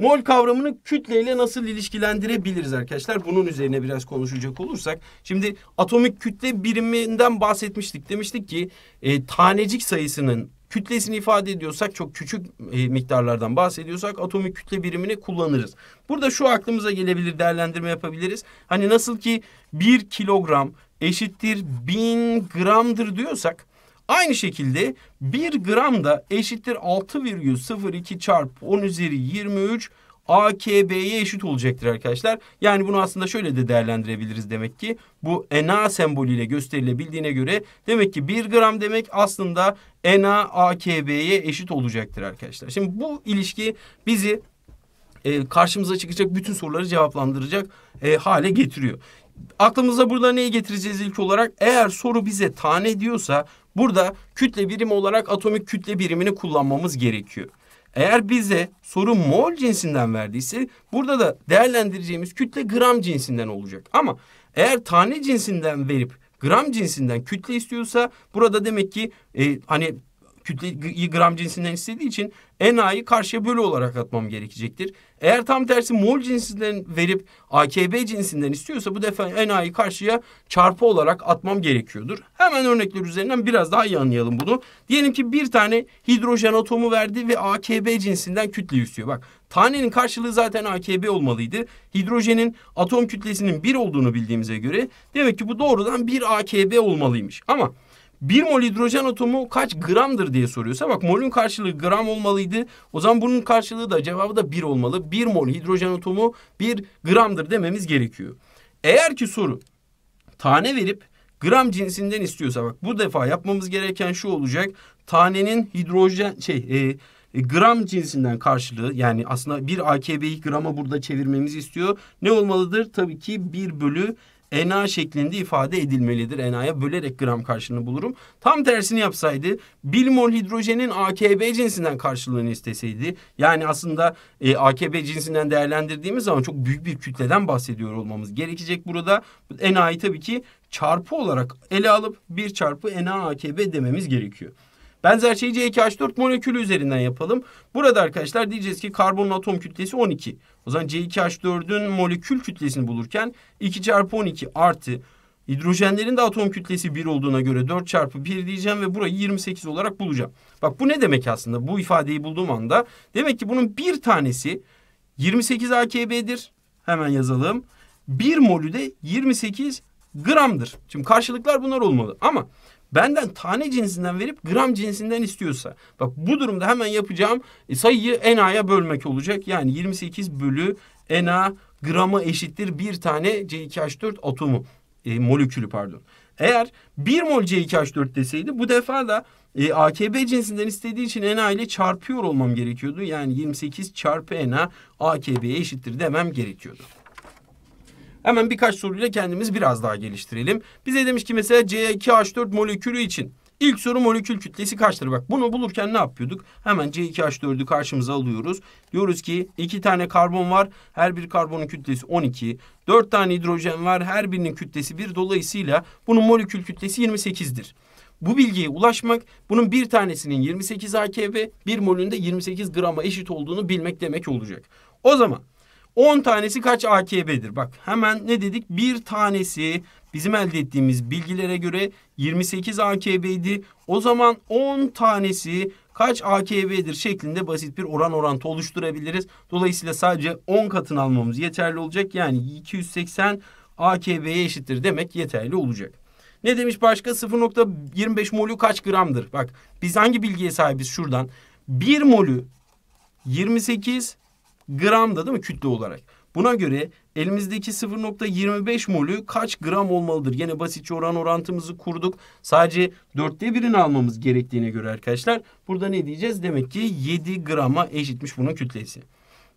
Mol kavramını kütleyle nasıl ilişkilendirebiliriz arkadaşlar? Bunun üzerine biraz konuşacak olursak. Şimdi atomik kütle biriminden bahsetmiştik. Demiştik ki e, tanecik sayısının kütlesini ifade ediyorsak çok küçük e, miktarlardan bahsediyorsak atomik kütle birimini kullanırız. Burada şu aklımıza gelebilir değerlendirme yapabiliriz. Hani nasıl ki bir kilogram eşittir bin gramdır diyorsak Aynı şekilde 1 gram da eşittir 6,02 çarpı 10 üzeri 23 AKB'ye eşit olacaktır arkadaşlar. Yani bunu aslında şöyle de değerlendirebiliriz demek ki. Bu ENA sembolüyle gösterilebildiğine göre demek ki 1 gram demek aslında NA AKB'ye eşit olacaktır arkadaşlar. Şimdi bu ilişki bizi e, karşımıza çıkacak bütün soruları cevaplandıracak e, hale getiriyor. Aklımıza burada neyi getireceğiz ilk olarak? Eğer soru bize tane diyorsa Burada kütle birimi olarak atomik kütle birimini kullanmamız gerekiyor. Eğer bize soru mol cinsinden verdiyse burada da değerlendireceğimiz kütle gram cinsinden olacak. Ama eğer tane cinsinden verip gram cinsinden kütle istiyorsa burada demek ki e, hani kütleyi gram cinsinden istediği için NA'yı karşıya bölü olarak atmam gerekecektir. Eğer tam tersi mol cinsinden verip AKB cinsinden istiyorsa bu defa enayi karşıya çarpı olarak atmam gerekiyordur. Hemen örnekler üzerinden biraz daha iyi anlayalım bunu. Diyelim ki bir tane hidrojen atomu verdi ve AKB cinsinden kütle istiyor. Bak tanenin karşılığı zaten AKB olmalıydı. Hidrojenin atom kütlesinin bir olduğunu bildiğimize göre demek ki bu doğrudan bir AKB olmalıymış. Ama 1 mol hidrojen atomu kaç gramdır diye soruyorsa bak molün karşılığı gram olmalıydı. O zaman bunun karşılığı da cevabı da 1 olmalı. 1 mol hidrojen atomu 1 gramdır dememiz gerekiyor. Eğer ki soru tane verip gram cinsinden istiyorsa bak bu defa yapmamız gereken şu olacak. Tanenin hidrojen şey e, e gram cinsinden karşılığı yani aslında bir AKB'yi grama burada çevirmemizi istiyor. Ne olmalıdır? Tabii ki 1 bölü ena şeklinde ifade edilmelidir. Ena'ya bölerek gram karşılığını bulurum. Tam tersini yapsaydı bir mol hidrojenin AKB cinsinden karşılığını isteseydi yani aslında e, AKB cinsinden değerlendirdiğimiz zaman çok büyük bir kütleden bahsediyor olmamız gerekecek burada. Ena'yı tabii ki çarpı olarak ele alıp bir çarpı Ena AKB dememiz gerekiyor. Benzer şeyi CH4 molekülü üzerinden yapalım. Burada arkadaşlar diyeceğiz ki karbonun atom kütlesi 12. O zaman ch 2 4ün molekül kütlesini bulurken 2 çarpı 12 artı hidrojenlerin de atom kütlesi 1 olduğuna göre 4 çarpı 1 diyeceğim ve burayı 28 olarak bulacağım. Bak bu ne demek aslında bu ifadeyi bulduğum anda? Demek ki bunun bir tanesi 28 AKB'dir. Hemen yazalım. 1 molü de 28 gramdır. Şimdi karşılıklar bunlar olmalı ama benden tane cinsinden verip gram cinsinden istiyorsa bak bu durumda hemen yapacağım sayıyı ena'ya bölmek olacak. Yani 28 bölü ena grama eşittir bir tane C2H4 atomu e, molekülü pardon. Eğer bir mol C2H4 deseydi bu defa da e, AKB cinsinden istediği için ena ile çarpıyor olmam gerekiyordu. Yani 28 çarpı ena AKB'ye eşittir demem gerekiyordu. Hemen birkaç soruyla kendimiz biraz daha geliştirelim. Bize demiş ki mesela C2H4 molekülü için ilk soru molekül kütlesi kaçtır? Bak bunu bulurken ne yapıyorduk? Hemen C2H4'ü karşımıza alıyoruz. Diyoruz ki iki tane karbon var. Her bir karbonun kütlesi 12. Dört tane hidrojen var. Her birinin kütlesi 1. Dolayısıyla bunun molekül kütlesi 28'dir. Bu bilgiye ulaşmak bunun bir tanesinin 28 AKB, bir molünde 28 grama eşit olduğunu bilmek demek olacak. O zaman 10 tanesi kaç AKB'dir? Bak hemen ne dedik? Bir tanesi bizim elde ettiğimiz bilgilere göre 28 AKB'ydi. O zaman 10 tanesi kaç AKB'dir şeklinde basit bir oran orantı oluşturabiliriz. Dolayısıyla sadece 10 katını almamız yeterli olacak. Yani 280 AKB'ye eşittir demek yeterli olacak. Ne demiş başka? 0.25 molü kaç gramdır? Bak biz hangi bilgiye sahibiz şuradan? 1 molü 28 gramda değil mi kütle olarak? Buna göre elimizdeki 0.25 molü kaç gram olmalıdır? Yine basitçe oran orantımızı kurduk. Sadece dörtte birini almamız gerektiğine göre arkadaşlar. Burada ne diyeceğiz? Demek ki 7 grama eşitmiş bunun kütlesi.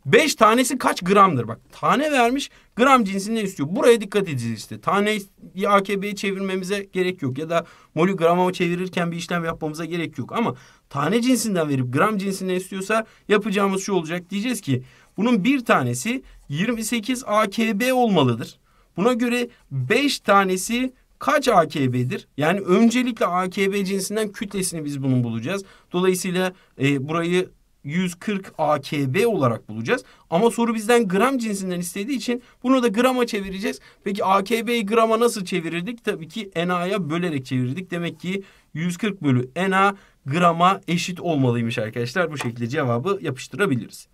5 tanesi kaç gramdır? Bak tane vermiş gram cinsinden istiyor. Buraya dikkat edeceğiz işte. Taneyi AKB'ye çevirmemize gerek yok. Ya da molü grama çevirirken bir işlem yapmamıza gerek yok. Ama tane cinsinden verip gram cinsinden istiyorsa yapacağımız şu olacak. Diyeceğiz ki bunun bir tanesi 28 AKB olmalıdır. Buna göre 5 tanesi kaç AKB'dir? Yani öncelikle AKB cinsinden kütlesini biz bunun bulacağız. Dolayısıyla e, burayı 140 AKB olarak bulacağız. Ama soru bizden gram cinsinden istediği için bunu da grama çevireceğiz. Peki AKB'yi grama nasıl çevirirdik? Tabii ki NA'ya bölerek çevirirdik. Demek ki 140 bölü NA grama eşit olmalıymış arkadaşlar. Bu şekilde cevabı yapıştırabiliriz.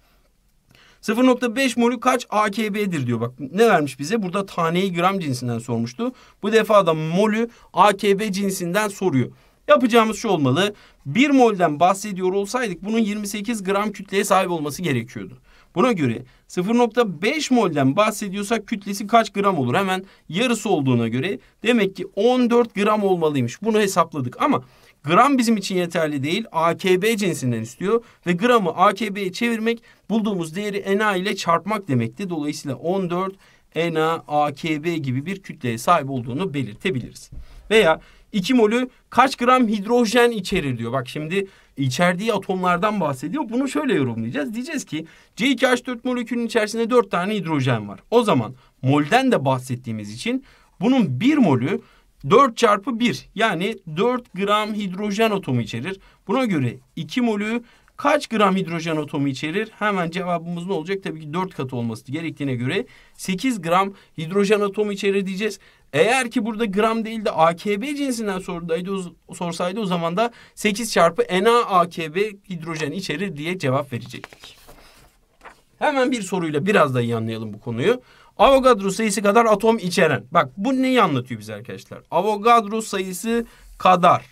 0.5 molü kaç AKB'dir diyor. Bak ne vermiş bize? Burada taneyi gram cinsinden sormuştu. Bu defa da molü AKB cinsinden soruyor. Yapacağımız şu olmalı. 1 molden bahsediyor olsaydık bunun 28 gram kütleye sahip olması gerekiyordu. Buna göre 0.5 molden bahsediyorsak kütlesi kaç gram olur? Hemen yarısı olduğuna göre demek ki 14 gram olmalıymış. Bunu hesapladık ama Gram bizim için yeterli değil. AKB cinsinden istiyor ve gramı AKB'ye çevirmek bulduğumuz değeri NA ile çarpmak demekti. Dolayısıyla 14 NA AKB gibi bir kütleye sahip olduğunu belirtebiliriz. Veya 2 molü kaç gram hidrojen içerir diyor. Bak şimdi içerdiği atomlardan bahsediyor. Bunu şöyle yorumlayacağız. Diyeceğiz ki C2H4 molekülünün içerisinde 4 tane hidrojen var. O zaman molden de bahsettiğimiz için bunun 1 molü 4 çarpı 1 yani 4 gram hidrojen atomu içerir. Buna göre 2 molü kaç gram hidrojen atomu içerir? Hemen cevabımız ne olacak? Tabii ki 4 katı olması gerektiğine göre 8 gram hidrojen atomu içerir diyeceğiz. Eğer ki burada gram değil de AKB cinsinden sorudaydı, sorsaydı o zaman da 8 çarpı Na AKB hidrojen içerir diye cevap verecektik. Hemen bir soruyla biraz daha iyi anlayalım bu konuyu. Avogadro sayısı kadar atom içeren. Bak bu neyi anlatıyor bize arkadaşlar? Avogadro sayısı kadar.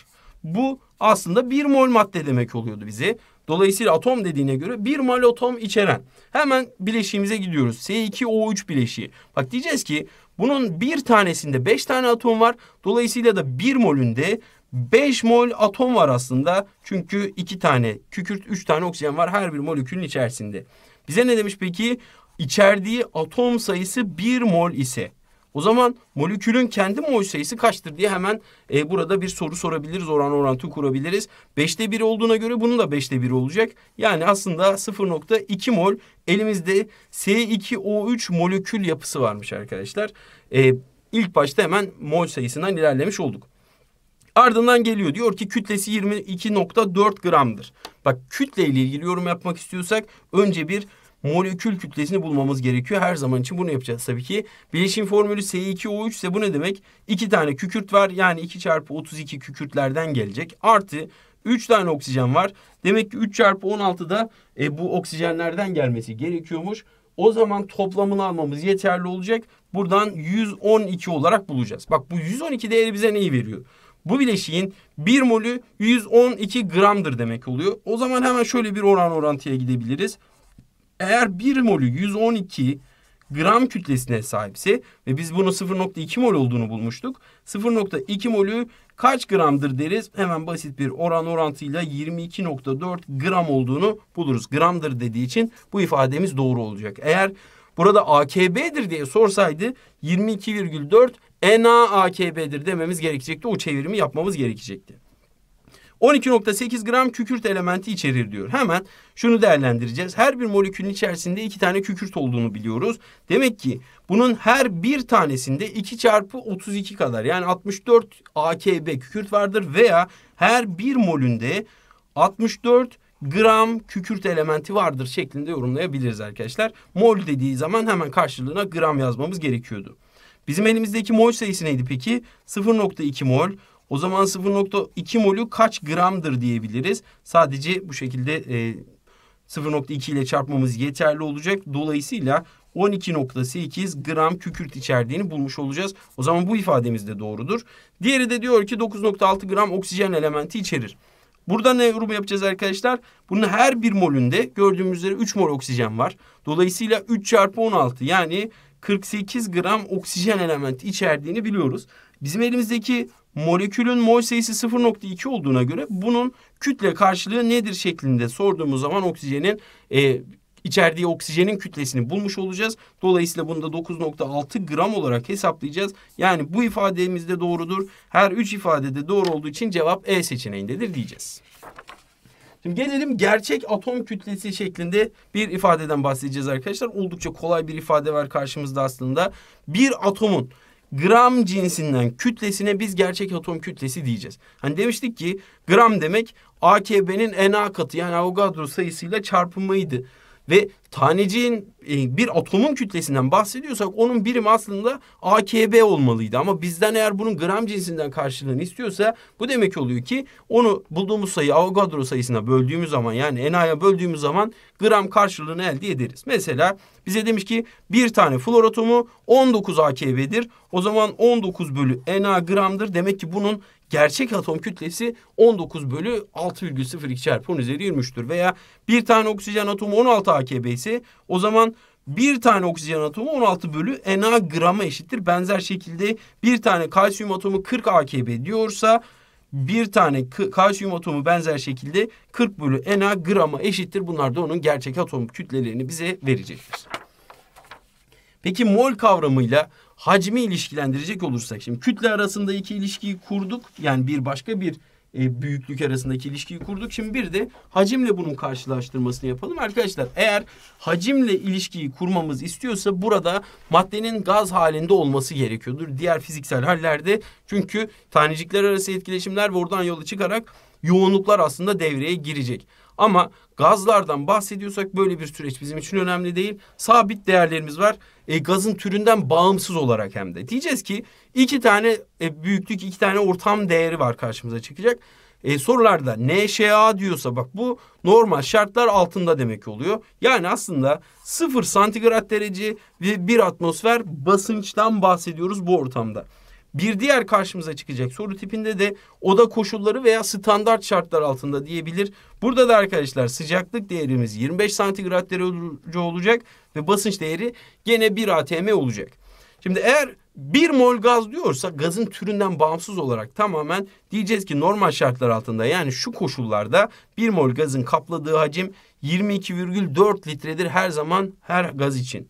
Bu aslında bir mol madde demek oluyordu bize. Dolayısıyla atom dediğine göre bir mol atom içeren. Hemen bileşiğimize gidiyoruz. S2O3 bileşiği. Bak diyeceğiz ki bunun bir tanesinde beş tane atom var. Dolayısıyla da bir molünde beş mol atom var aslında. Çünkü iki tane kükürt üç tane oksijen var her bir molekülün içerisinde. Bize ne demiş peki? içerdiği atom sayısı 1 mol ise o zaman molekülün kendi mol sayısı kaçtır diye hemen e, burada bir soru sorabiliriz. Oran orantı kurabiliriz. 5'te 1 olduğuna göre bunun da 5'te 1 olacak. Yani aslında 0.2 mol elimizde S2O3 molekül yapısı varmış arkadaşlar. E, ilk başta hemen mol sayısından ilerlemiş olduk. Ardından geliyor diyor ki kütlesi 22.4 gramdır. Bak kütleyle ilgili yorum yapmak istiyorsak önce bir molekül kütlesini bulmamız gerekiyor. Her zaman için bunu yapacağız tabii ki. Bileşim formülü S2O3 ise bu ne demek? İki tane kükürt var. Yani 2 çarpı 32 kükürtlerden gelecek. Artı 3 tane oksijen var. Demek ki 3 çarpı 16'da e, bu oksijenlerden gelmesi gerekiyormuş. O zaman toplamını almamız yeterli olacak. Buradan 112 olarak bulacağız. Bak bu 112 değeri bize neyi veriyor? Bu bileşiğin 1 molü 112 gramdır demek oluyor. O zaman hemen şöyle bir oran orantıya gidebiliriz. Eğer 1 molü 112 gram kütlesine sahipse ve biz bunu 0.2 mol olduğunu bulmuştuk. 0.2 molü kaç gramdır deriz? Hemen basit bir oran orantıyla 22.4 gram olduğunu buluruz. Gramdır dediği için bu ifademiz doğru olacak. Eğer burada AKB'dir diye sorsaydı 22,4 NA AKB'dir dememiz gerekecekti. O çevirimi yapmamız gerekecekti. 12.8 gram kükürt elementi içerir diyor. Hemen şunu değerlendireceğiz. Her bir molekülün içerisinde iki tane kükürt olduğunu biliyoruz. Demek ki bunun her bir tanesinde 2 çarpı 32 kadar yani 64 AKB kükürt vardır veya her bir molünde 64 gram kükürt elementi vardır şeklinde yorumlayabiliriz arkadaşlar. Mol dediği zaman hemen karşılığına gram yazmamız gerekiyordu. Bizim elimizdeki mol sayısı neydi peki? 0.2 mol. O zaman 0.2 molü kaç gramdır diyebiliriz. Sadece bu şekilde e, 0.2 ile çarpmamız yeterli olacak. Dolayısıyla 12.8 gram kükürt içerdiğini bulmuş olacağız. O zaman bu ifademiz de doğrudur. Diğeri de diyor ki 9.6 gram oksijen elementi içerir. Burada ne yorum yapacağız arkadaşlar? Bunun her bir molünde gördüğümüz üzere 3 mol oksijen var. Dolayısıyla 3 çarpı 16 yani 48 gram oksijen elementi içerdiğini biliyoruz. Bizim elimizdeki molekülün mol sayısı 0.2 olduğuna göre bunun kütle karşılığı nedir şeklinde sorduğumuz zaman oksijenin e, içerdiği oksijenin kütlesini bulmuş olacağız. Dolayısıyla bunu da 9.6 gram olarak hesaplayacağız. Yani bu ifademiz de doğrudur. Her üç ifadede doğru olduğu için cevap E seçeneğindedir diyeceğiz. Şimdi gelelim gerçek atom kütlesi şeklinde bir ifadeden bahsedeceğiz arkadaşlar. Oldukça kolay bir ifade var karşımızda aslında. Bir atomun gram cinsinden kütlesine biz gerçek atom kütlesi diyeceğiz. Hani demiştik ki gram demek AKB'nin NA katı yani Avogadro sayısıyla çarpımıydı. Ve taneciğin e, bir atomun kütlesinden bahsediyorsak onun birimi aslında AKB olmalıydı. Ama bizden eğer bunun gram cinsinden karşılığını istiyorsa bu demek oluyor ki onu bulduğumuz sayı Avogadro sayısına böldüğümüz zaman yani NA'ya böldüğümüz zaman gram karşılığını elde ederiz. Mesela bize demiş ki bir tane flor atomu 19 AKB'dir. O zaman 19 bölü NA gramdır. Demek ki bunun gerçek atom kütlesi 19 bölü 6,02 çarpı 10 üzeri 23'tür. Veya bir tane oksijen atomu 16 AKB ise o zaman bir tane oksijen atomu 16 bölü Na grama eşittir. Benzer şekilde bir tane kalsiyum atomu 40 AKB diyorsa bir tane kalsiyum atomu benzer şekilde 40 bölü Na grama eşittir. Bunlar da onun gerçek atom kütlelerini bize verecektir. Peki mol kavramıyla hacmi ilişkilendirecek olursak şimdi kütle arasında iki ilişkiyi kurduk. Yani bir başka bir e, büyüklük arasındaki ilişkiyi kurduk. Şimdi bir de hacimle bunun karşılaştırmasını yapalım. Arkadaşlar eğer hacimle ilişkiyi kurmamız istiyorsa burada maddenin gaz halinde olması gerekiyordur. Diğer fiziksel hallerde çünkü tanecikler arası etkileşimler ve oradan yola çıkarak yoğunluklar aslında devreye girecek. Ama gazlardan bahsediyorsak böyle bir süreç bizim için önemli değil. Sabit değerlerimiz var. E, gazın türünden bağımsız olarak hem de. Diyeceğiz ki iki tane e, büyüklük, iki tane ortam değeri var karşımıza çıkacak. E, sorularda NŞA diyorsa bak bu normal şartlar altında demek oluyor. Yani aslında sıfır santigrat derece ve bir atmosfer basınçtan bahsediyoruz bu ortamda. Bir diğer karşımıza çıkacak soru tipinde de oda koşulları veya standart şartlar altında diyebilir. Burada da arkadaşlar sıcaklık değerimiz 25 santigrat derece olacak ve basınç değeri gene 1 atm olacak. Şimdi eğer bir mol gaz diyorsa gazın türünden bağımsız olarak tamamen diyeceğiz ki normal şartlar altında yani şu koşullarda bir mol gazın kapladığı hacim 22,4 litredir her zaman her gaz için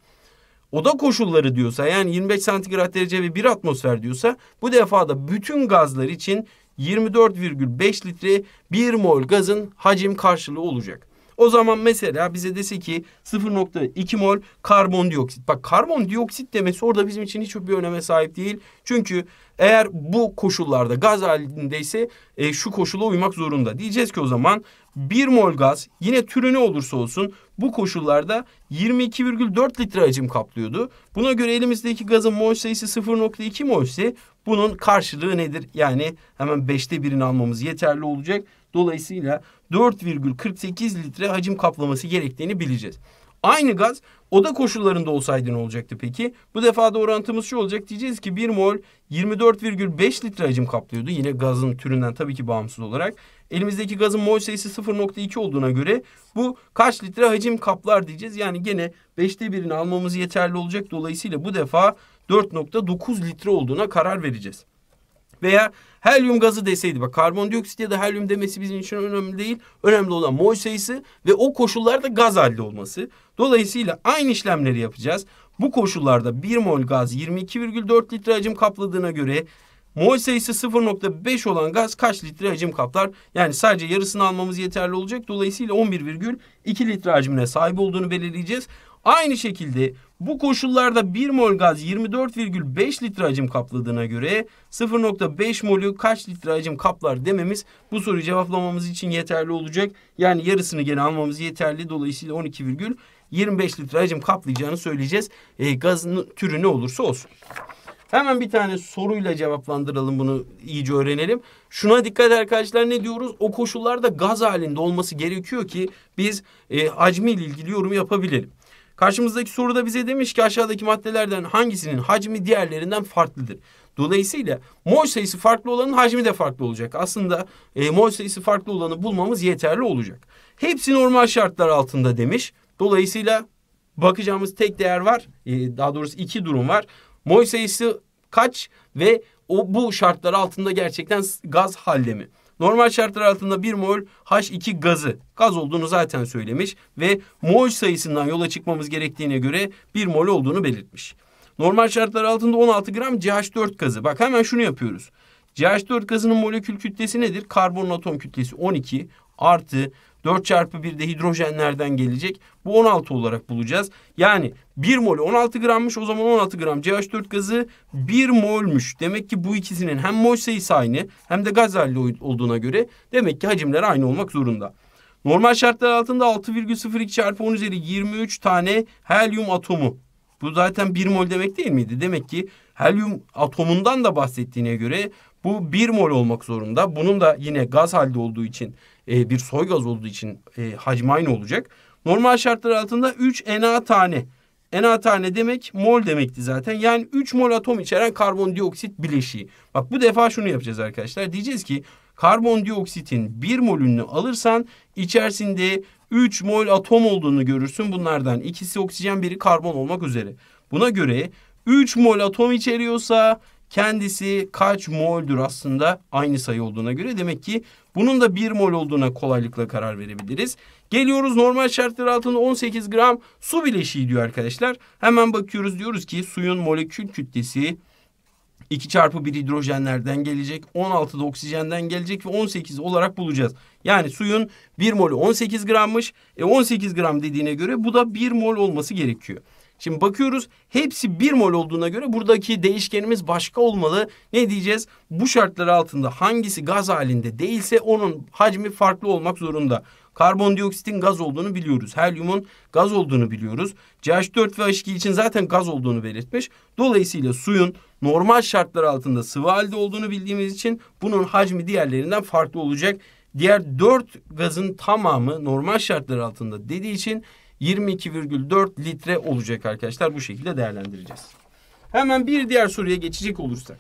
oda koşulları diyorsa yani 25 santigrat derece ve 1 atmosfer diyorsa bu defa da bütün gazlar için 24,5 litre 1 mol gazın hacim karşılığı olacak. O zaman mesela bize dese ki 0.2 mol karbondioksit. Bak karbondioksit demesi orada bizim için hiçbir öneme sahip değil. Çünkü eğer bu koşullarda gaz halindeyse e, şu koşula uymak zorunda. Diyeceğiz ki o zaman 1 mol gaz yine türü ne olursa olsun bu koşullarda 22,4 litre hacim kaplıyordu. Buna göre elimizdeki gazın mol sayısı 0.2 mol ise bunun karşılığı nedir? Yani hemen 5'te birini almamız yeterli olacak. Dolayısıyla 4,48 litre hacim kaplaması gerektiğini bileceğiz. Aynı gaz oda koşullarında olsaydı ne olacaktı peki? Bu defa da orantımız şu olacak. Diyeceğiz ki 1 mol 24,5 litre hacim kaplıyordu. Yine gazın türünden tabii ki bağımsız olarak. Elimizdeki gazın mol sayısı 0.2 olduğuna göre bu kaç litre hacim kaplar diyeceğiz. Yani gene 5'te birini almamız yeterli olacak. Dolayısıyla bu defa 4.9 litre olduğuna karar vereceğiz. Veya helyum gazı deseydi bak karbondioksit ya da helyum demesi bizim için önemli değil. Önemli olan mol sayısı ve o koşullarda gaz halde olması. Dolayısıyla aynı işlemleri yapacağız. Bu koşullarda 1 mol gaz 22,4 litre hacim kapladığına göre mol sayısı 0.5 olan gaz kaç litre hacim kaplar? Yani sadece yarısını almamız yeterli olacak. Dolayısıyla 11,2 litre hacmine sahip olduğunu belirleyeceğiz. Aynı şekilde bu koşullarda 1 mol gaz 24,5 litre hacim kapladığına göre 0,5 molü kaç litre hacim kaplar dememiz bu soruyu cevaplamamız için yeterli olacak. Yani yarısını gene almamız yeterli. Dolayısıyla 12,25 litre hacim kaplayacağını söyleyeceğiz. E, gazın türü ne olursa olsun. Hemen bir tane soruyla cevaplandıralım bunu iyice öğrenelim. Şuna dikkat arkadaşlar ne diyoruz? O koşullarda gaz halinde olması gerekiyor ki biz e, hacmiyle ilgili yorum yapabilelim. Karşımızdaki soruda bize demiş ki aşağıdaki maddelerden hangisinin hacmi diğerlerinden farklıdır? Dolayısıyla mol sayısı farklı olanın hacmi de farklı olacak. Aslında e, mol sayısı farklı olanı bulmamız yeterli olacak. Hepsi normal şartlar altında demiş. Dolayısıyla bakacağımız tek değer var. E, daha doğrusu iki durum var. Mol sayısı kaç ve o bu şartlar altında gerçekten gaz halde mi? Normal şartlar altında 1 mol H2 gazı gaz olduğunu zaten söylemiş ve mol sayısından yola çıkmamız gerektiğine göre 1 mol olduğunu belirtmiş. Normal şartlar altında 16 gram CH4 gazı. Bak hemen şunu yapıyoruz. CH4 gazının molekül kütlesi nedir? Karbon atom kütlesi 12 artı 4 çarpı 1 de hidrojenlerden gelecek. Bu 16 olarak bulacağız. Yani 1 mol 16 grammış o zaman 16 gram CH4 gazı 1 molmüş. Demek ki bu ikisinin hem mol sayısı aynı hem de gaz halinde olduğuna göre demek ki hacimler aynı olmak zorunda. Normal şartlar altında 6,02 çarpı 10 üzeri 23 tane helyum atomu. Bu zaten 1 mol demek değil miydi? Demek ki helyum atomundan da bahsettiğine göre bu bir mol olmak zorunda. Bunun da yine gaz halde olduğu için e, bir soy gaz olduğu için e, hacmi aynı olacak. Normal şartlar altında 3 Na tane. Na tane demek mol demekti zaten. Yani 3 mol atom içeren karbondioksit bileşiği. Bak bu defa şunu yapacağız arkadaşlar. Diyeceğiz ki karbondioksitin 1 molünü alırsan içerisinde 3 mol atom olduğunu görürsün. Bunlardan ikisi oksijen, biri karbon olmak üzere. Buna göre 3 mol atom içeriyorsa Kendisi kaç moldür aslında aynı sayı olduğuna göre demek ki bunun da 1 mol olduğuna kolaylıkla karar verebiliriz. Geliyoruz normal şartlar altında 18 gram su bileşiği diyor arkadaşlar. Hemen bakıyoruz diyoruz ki suyun molekül kütlesi 2 çarpı 1 hidrojenlerden gelecek. 16 da oksijenden gelecek ve 18 olarak bulacağız. Yani suyun 1 molü 18 grammış. E 18 gram dediğine göre bu da 1 mol olması gerekiyor. Şimdi bakıyoruz hepsi bir mol olduğuna göre buradaki değişkenimiz başka olmalı. Ne diyeceğiz? Bu şartlar altında hangisi gaz halinde değilse onun hacmi farklı olmak zorunda. Karbondioksitin gaz olduğunu biliyoruz. Helyumun gaz olduğunu biliyoruz. CH4 ve H2 için zaten gaz olduğunu belirtmiş. Dolayısıyla suyun normal şartlar altında sıvı halde olduğunu bildiğimiz için bunun hacmi diğerlerinden farklı olacak. Diğer dört gazın tamamı normal şartlar altında dediği için 22,4 litre olacak arkadaşlar. Bu şekilde değerlendireceğiz. Hemen bir diğer soruya geçecek olursak.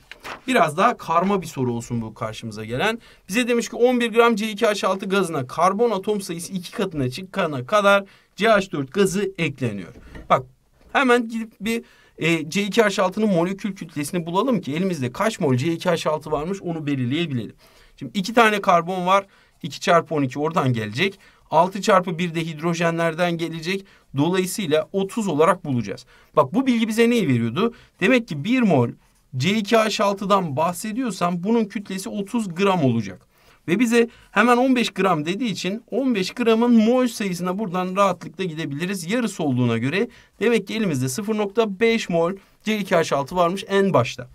Biraz daha karma bir soru olsun bu karşımıza gelen. Bize demiş ki 11 gram C2H6 gazına karbon atom sayısı 2 katına çıkana kadar CH4 gazı ekleniyor. Bak hemen gidip bir e, C2H6'nın molekül kütlesini bulalım ki elimizde kaç mol C2H6 varmış onu belirleyebilelim. Şimdi iki tane karbon var. 2 çarpı 12 oradan gelecek. 6 çarpı 1 de hidrojenlerden gelecek. Dolayısıyla 30 olarak bulacağız. Bak bu bilgi bize neyi veriyordu? Demek ki 1 mol C2H6'dan bahsediyorsam bunun kütlesi 30 gram olacak. Ve bize hemen 15 gram dediği için 15 gramın mol sayısına buradan rahatlıkla gidebiliriz. Yarısı olduğuna göre demek ki elimizde 0.5 mol C2H6 varmış en başta.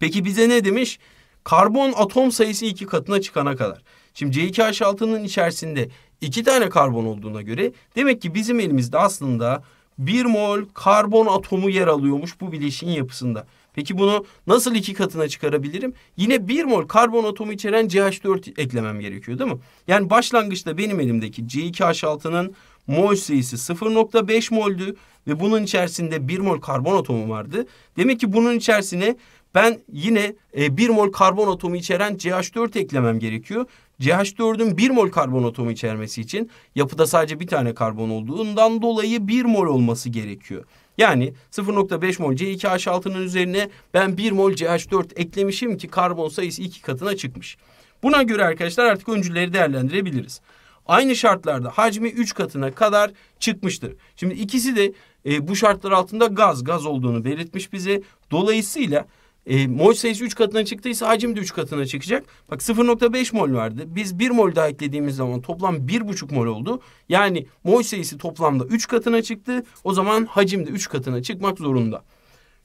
Peki bize ne demiş? Karbon atom sayısı iki katına çıkana kadar. Şimdi C2H6'nın içerisinde iki tane karbon olduğuna göre demek ki bizim elimizde aslında bir mol karbon atomu yer alıyormuş bu bileşiğin yapısında. Peki bunu nasıl iki katına çıkarabilirim? Yine bir mol karbon atomu içeren CH4 eklemem gerekiyor değil mi? Yani başlangıçta benim elimdeki C2H6'nın mol sayısı 0.5 moldü ve bunun içerisinde bir mol karbon atomu vardı. Demek ki bunun içerisine ben yine e, 1 mol karbon atomu içeren CH4 eklemem gerekiyor. CH4'ün 1 mol karbon atomu içermesi için yapıda sadece bir tane karbon olduğundan dolayı 1 mol olması gerekiyor. Yani 0.5 mol C2H6'nın üzerine ben 1 mol CH4 eklemişim ki karbon sayısı iki katına çıkmış. Buna göre arkadaşlar artık öncülleri değerlendirebiliriz. Aynı şartlarda hacmi 3 katına kadar çıkmıştır. Şimdi ikisi de e, bu şartlar altında gaz gaz olduğunu belirtmiş bize. Dolayısıyla e, mol sayısı 3 katına çıktıysa hacim de 3 katına çıkacak. Bak 0.5 mol vardı. Biz 1 mol daha eklediğimiz zaman toplam 1.5 mol oldu. Yani mol sayısı toplamda 3 katına çıktı. O zaman hacim de 3 katına çıkmak zorunda.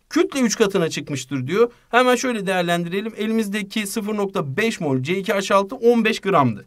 Kütle 3 katına çıkmıştır diyor. Hemen şöyle değerlendirelim. Elimizdeki 0.5 mol C2H6 15 gramdı.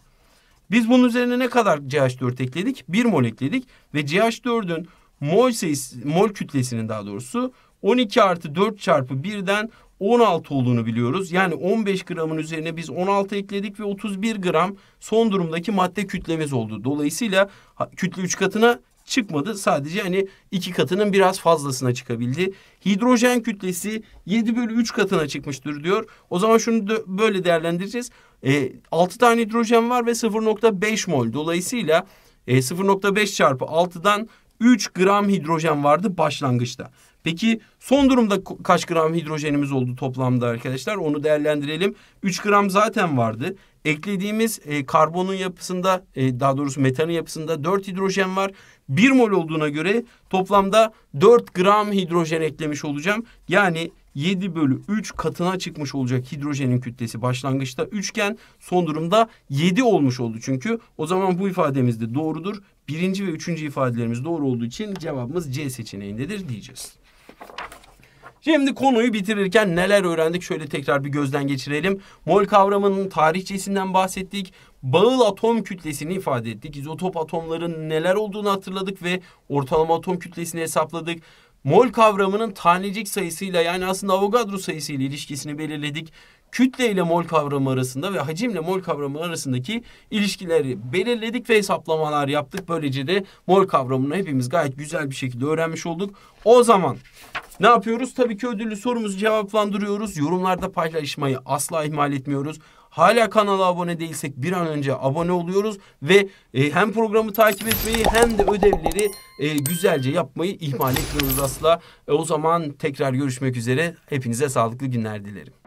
Biz bunun üzerine ne kadar CH4 ekledik? 1 mol ekledik ve CH4'ün mol sayısı, mol kütlesinin daha doğrusu 12 artı 4 çarpı 1'den 16 olduğunu biliyoruz. Yani 15 gramın üzerine biz 16 ekledik ve 31 gram son durumdaki madde kütlemiz oldu. Dolayısıyla kütle 3 katına çıkmadı. Sadece hani iki katının biraz fazlasına çıkabildi. Hidrojen kütlesi 7 bölü 3 katına çıkmıştır diyor. O zaman şunu da böyle değerlendireceğiz. E, 6 tane hidrojen var ve 0.5 mol. Dolayısıyla e, 0.5 çarpı 6'dan 3 gram hidrojen vardı başlangıçta. Peki son durumda kaç gram hidrojenimiz oldu toplamda arkadaşlar? Onu değerlendirelim. 3 gram zaten vardı. Eklediğimiz e, karbonun yapısında e, daha doğrusu metanın yapısında 4 hidrojen var. 1 mol olduğuna göre toplamda 4 gram hidrojen eklemiş olacağım. Yani 7 bölü 3 katına çıkmış olacak hidrojenin kütlesi başlangıçta 3 iken son durumda 7 olmuş oldu çünkü. O zaman bu ifademiz de doğrudur. Birinci ve üçüncü ifadelerimiz doğru olduğu için cevabımız C seçeneğindedir diyeceğiz. Şimdi konuyu bitirirken neler öğrendik şöyle tekrar bir gözden geçirelim. Mol kavramının tarihçesinden bahsettik. Bağıl atom kütlesini ifade ettik. İzotop atomların neler olduğunu hatırladık ve ortalama atom kütlesini hesapladık. Mol kavramının tanecik sayısıyla yani aslında Avogadro sayısıyla ilişkisini belirledik kütle ile mol kavramı arasında ve hacim ile mol kavramı arasındaki ilişkileri belirledik ve hesaplamalar yaptık. Böylece de mol kavramını hepimiz gayet güzel bir şekilde öğrenmiş olduk. O zaman ne yapıyoruz? Tabii ki ödüllü sorumuzu cevaplandırıyoruz. Yorumlarda paylaşmayı asla ihmal etmiyoruz. Hala kanala abone değilsek bir an önce abone oluyoruz ve e, hem programı takip etmeyi hem de ödevleri e, güzelce yapmayı ihmal etmiyoruz asla. E, o zaman tekrar görüşmek üzere. Hepinize sağlıklı günler dilerim.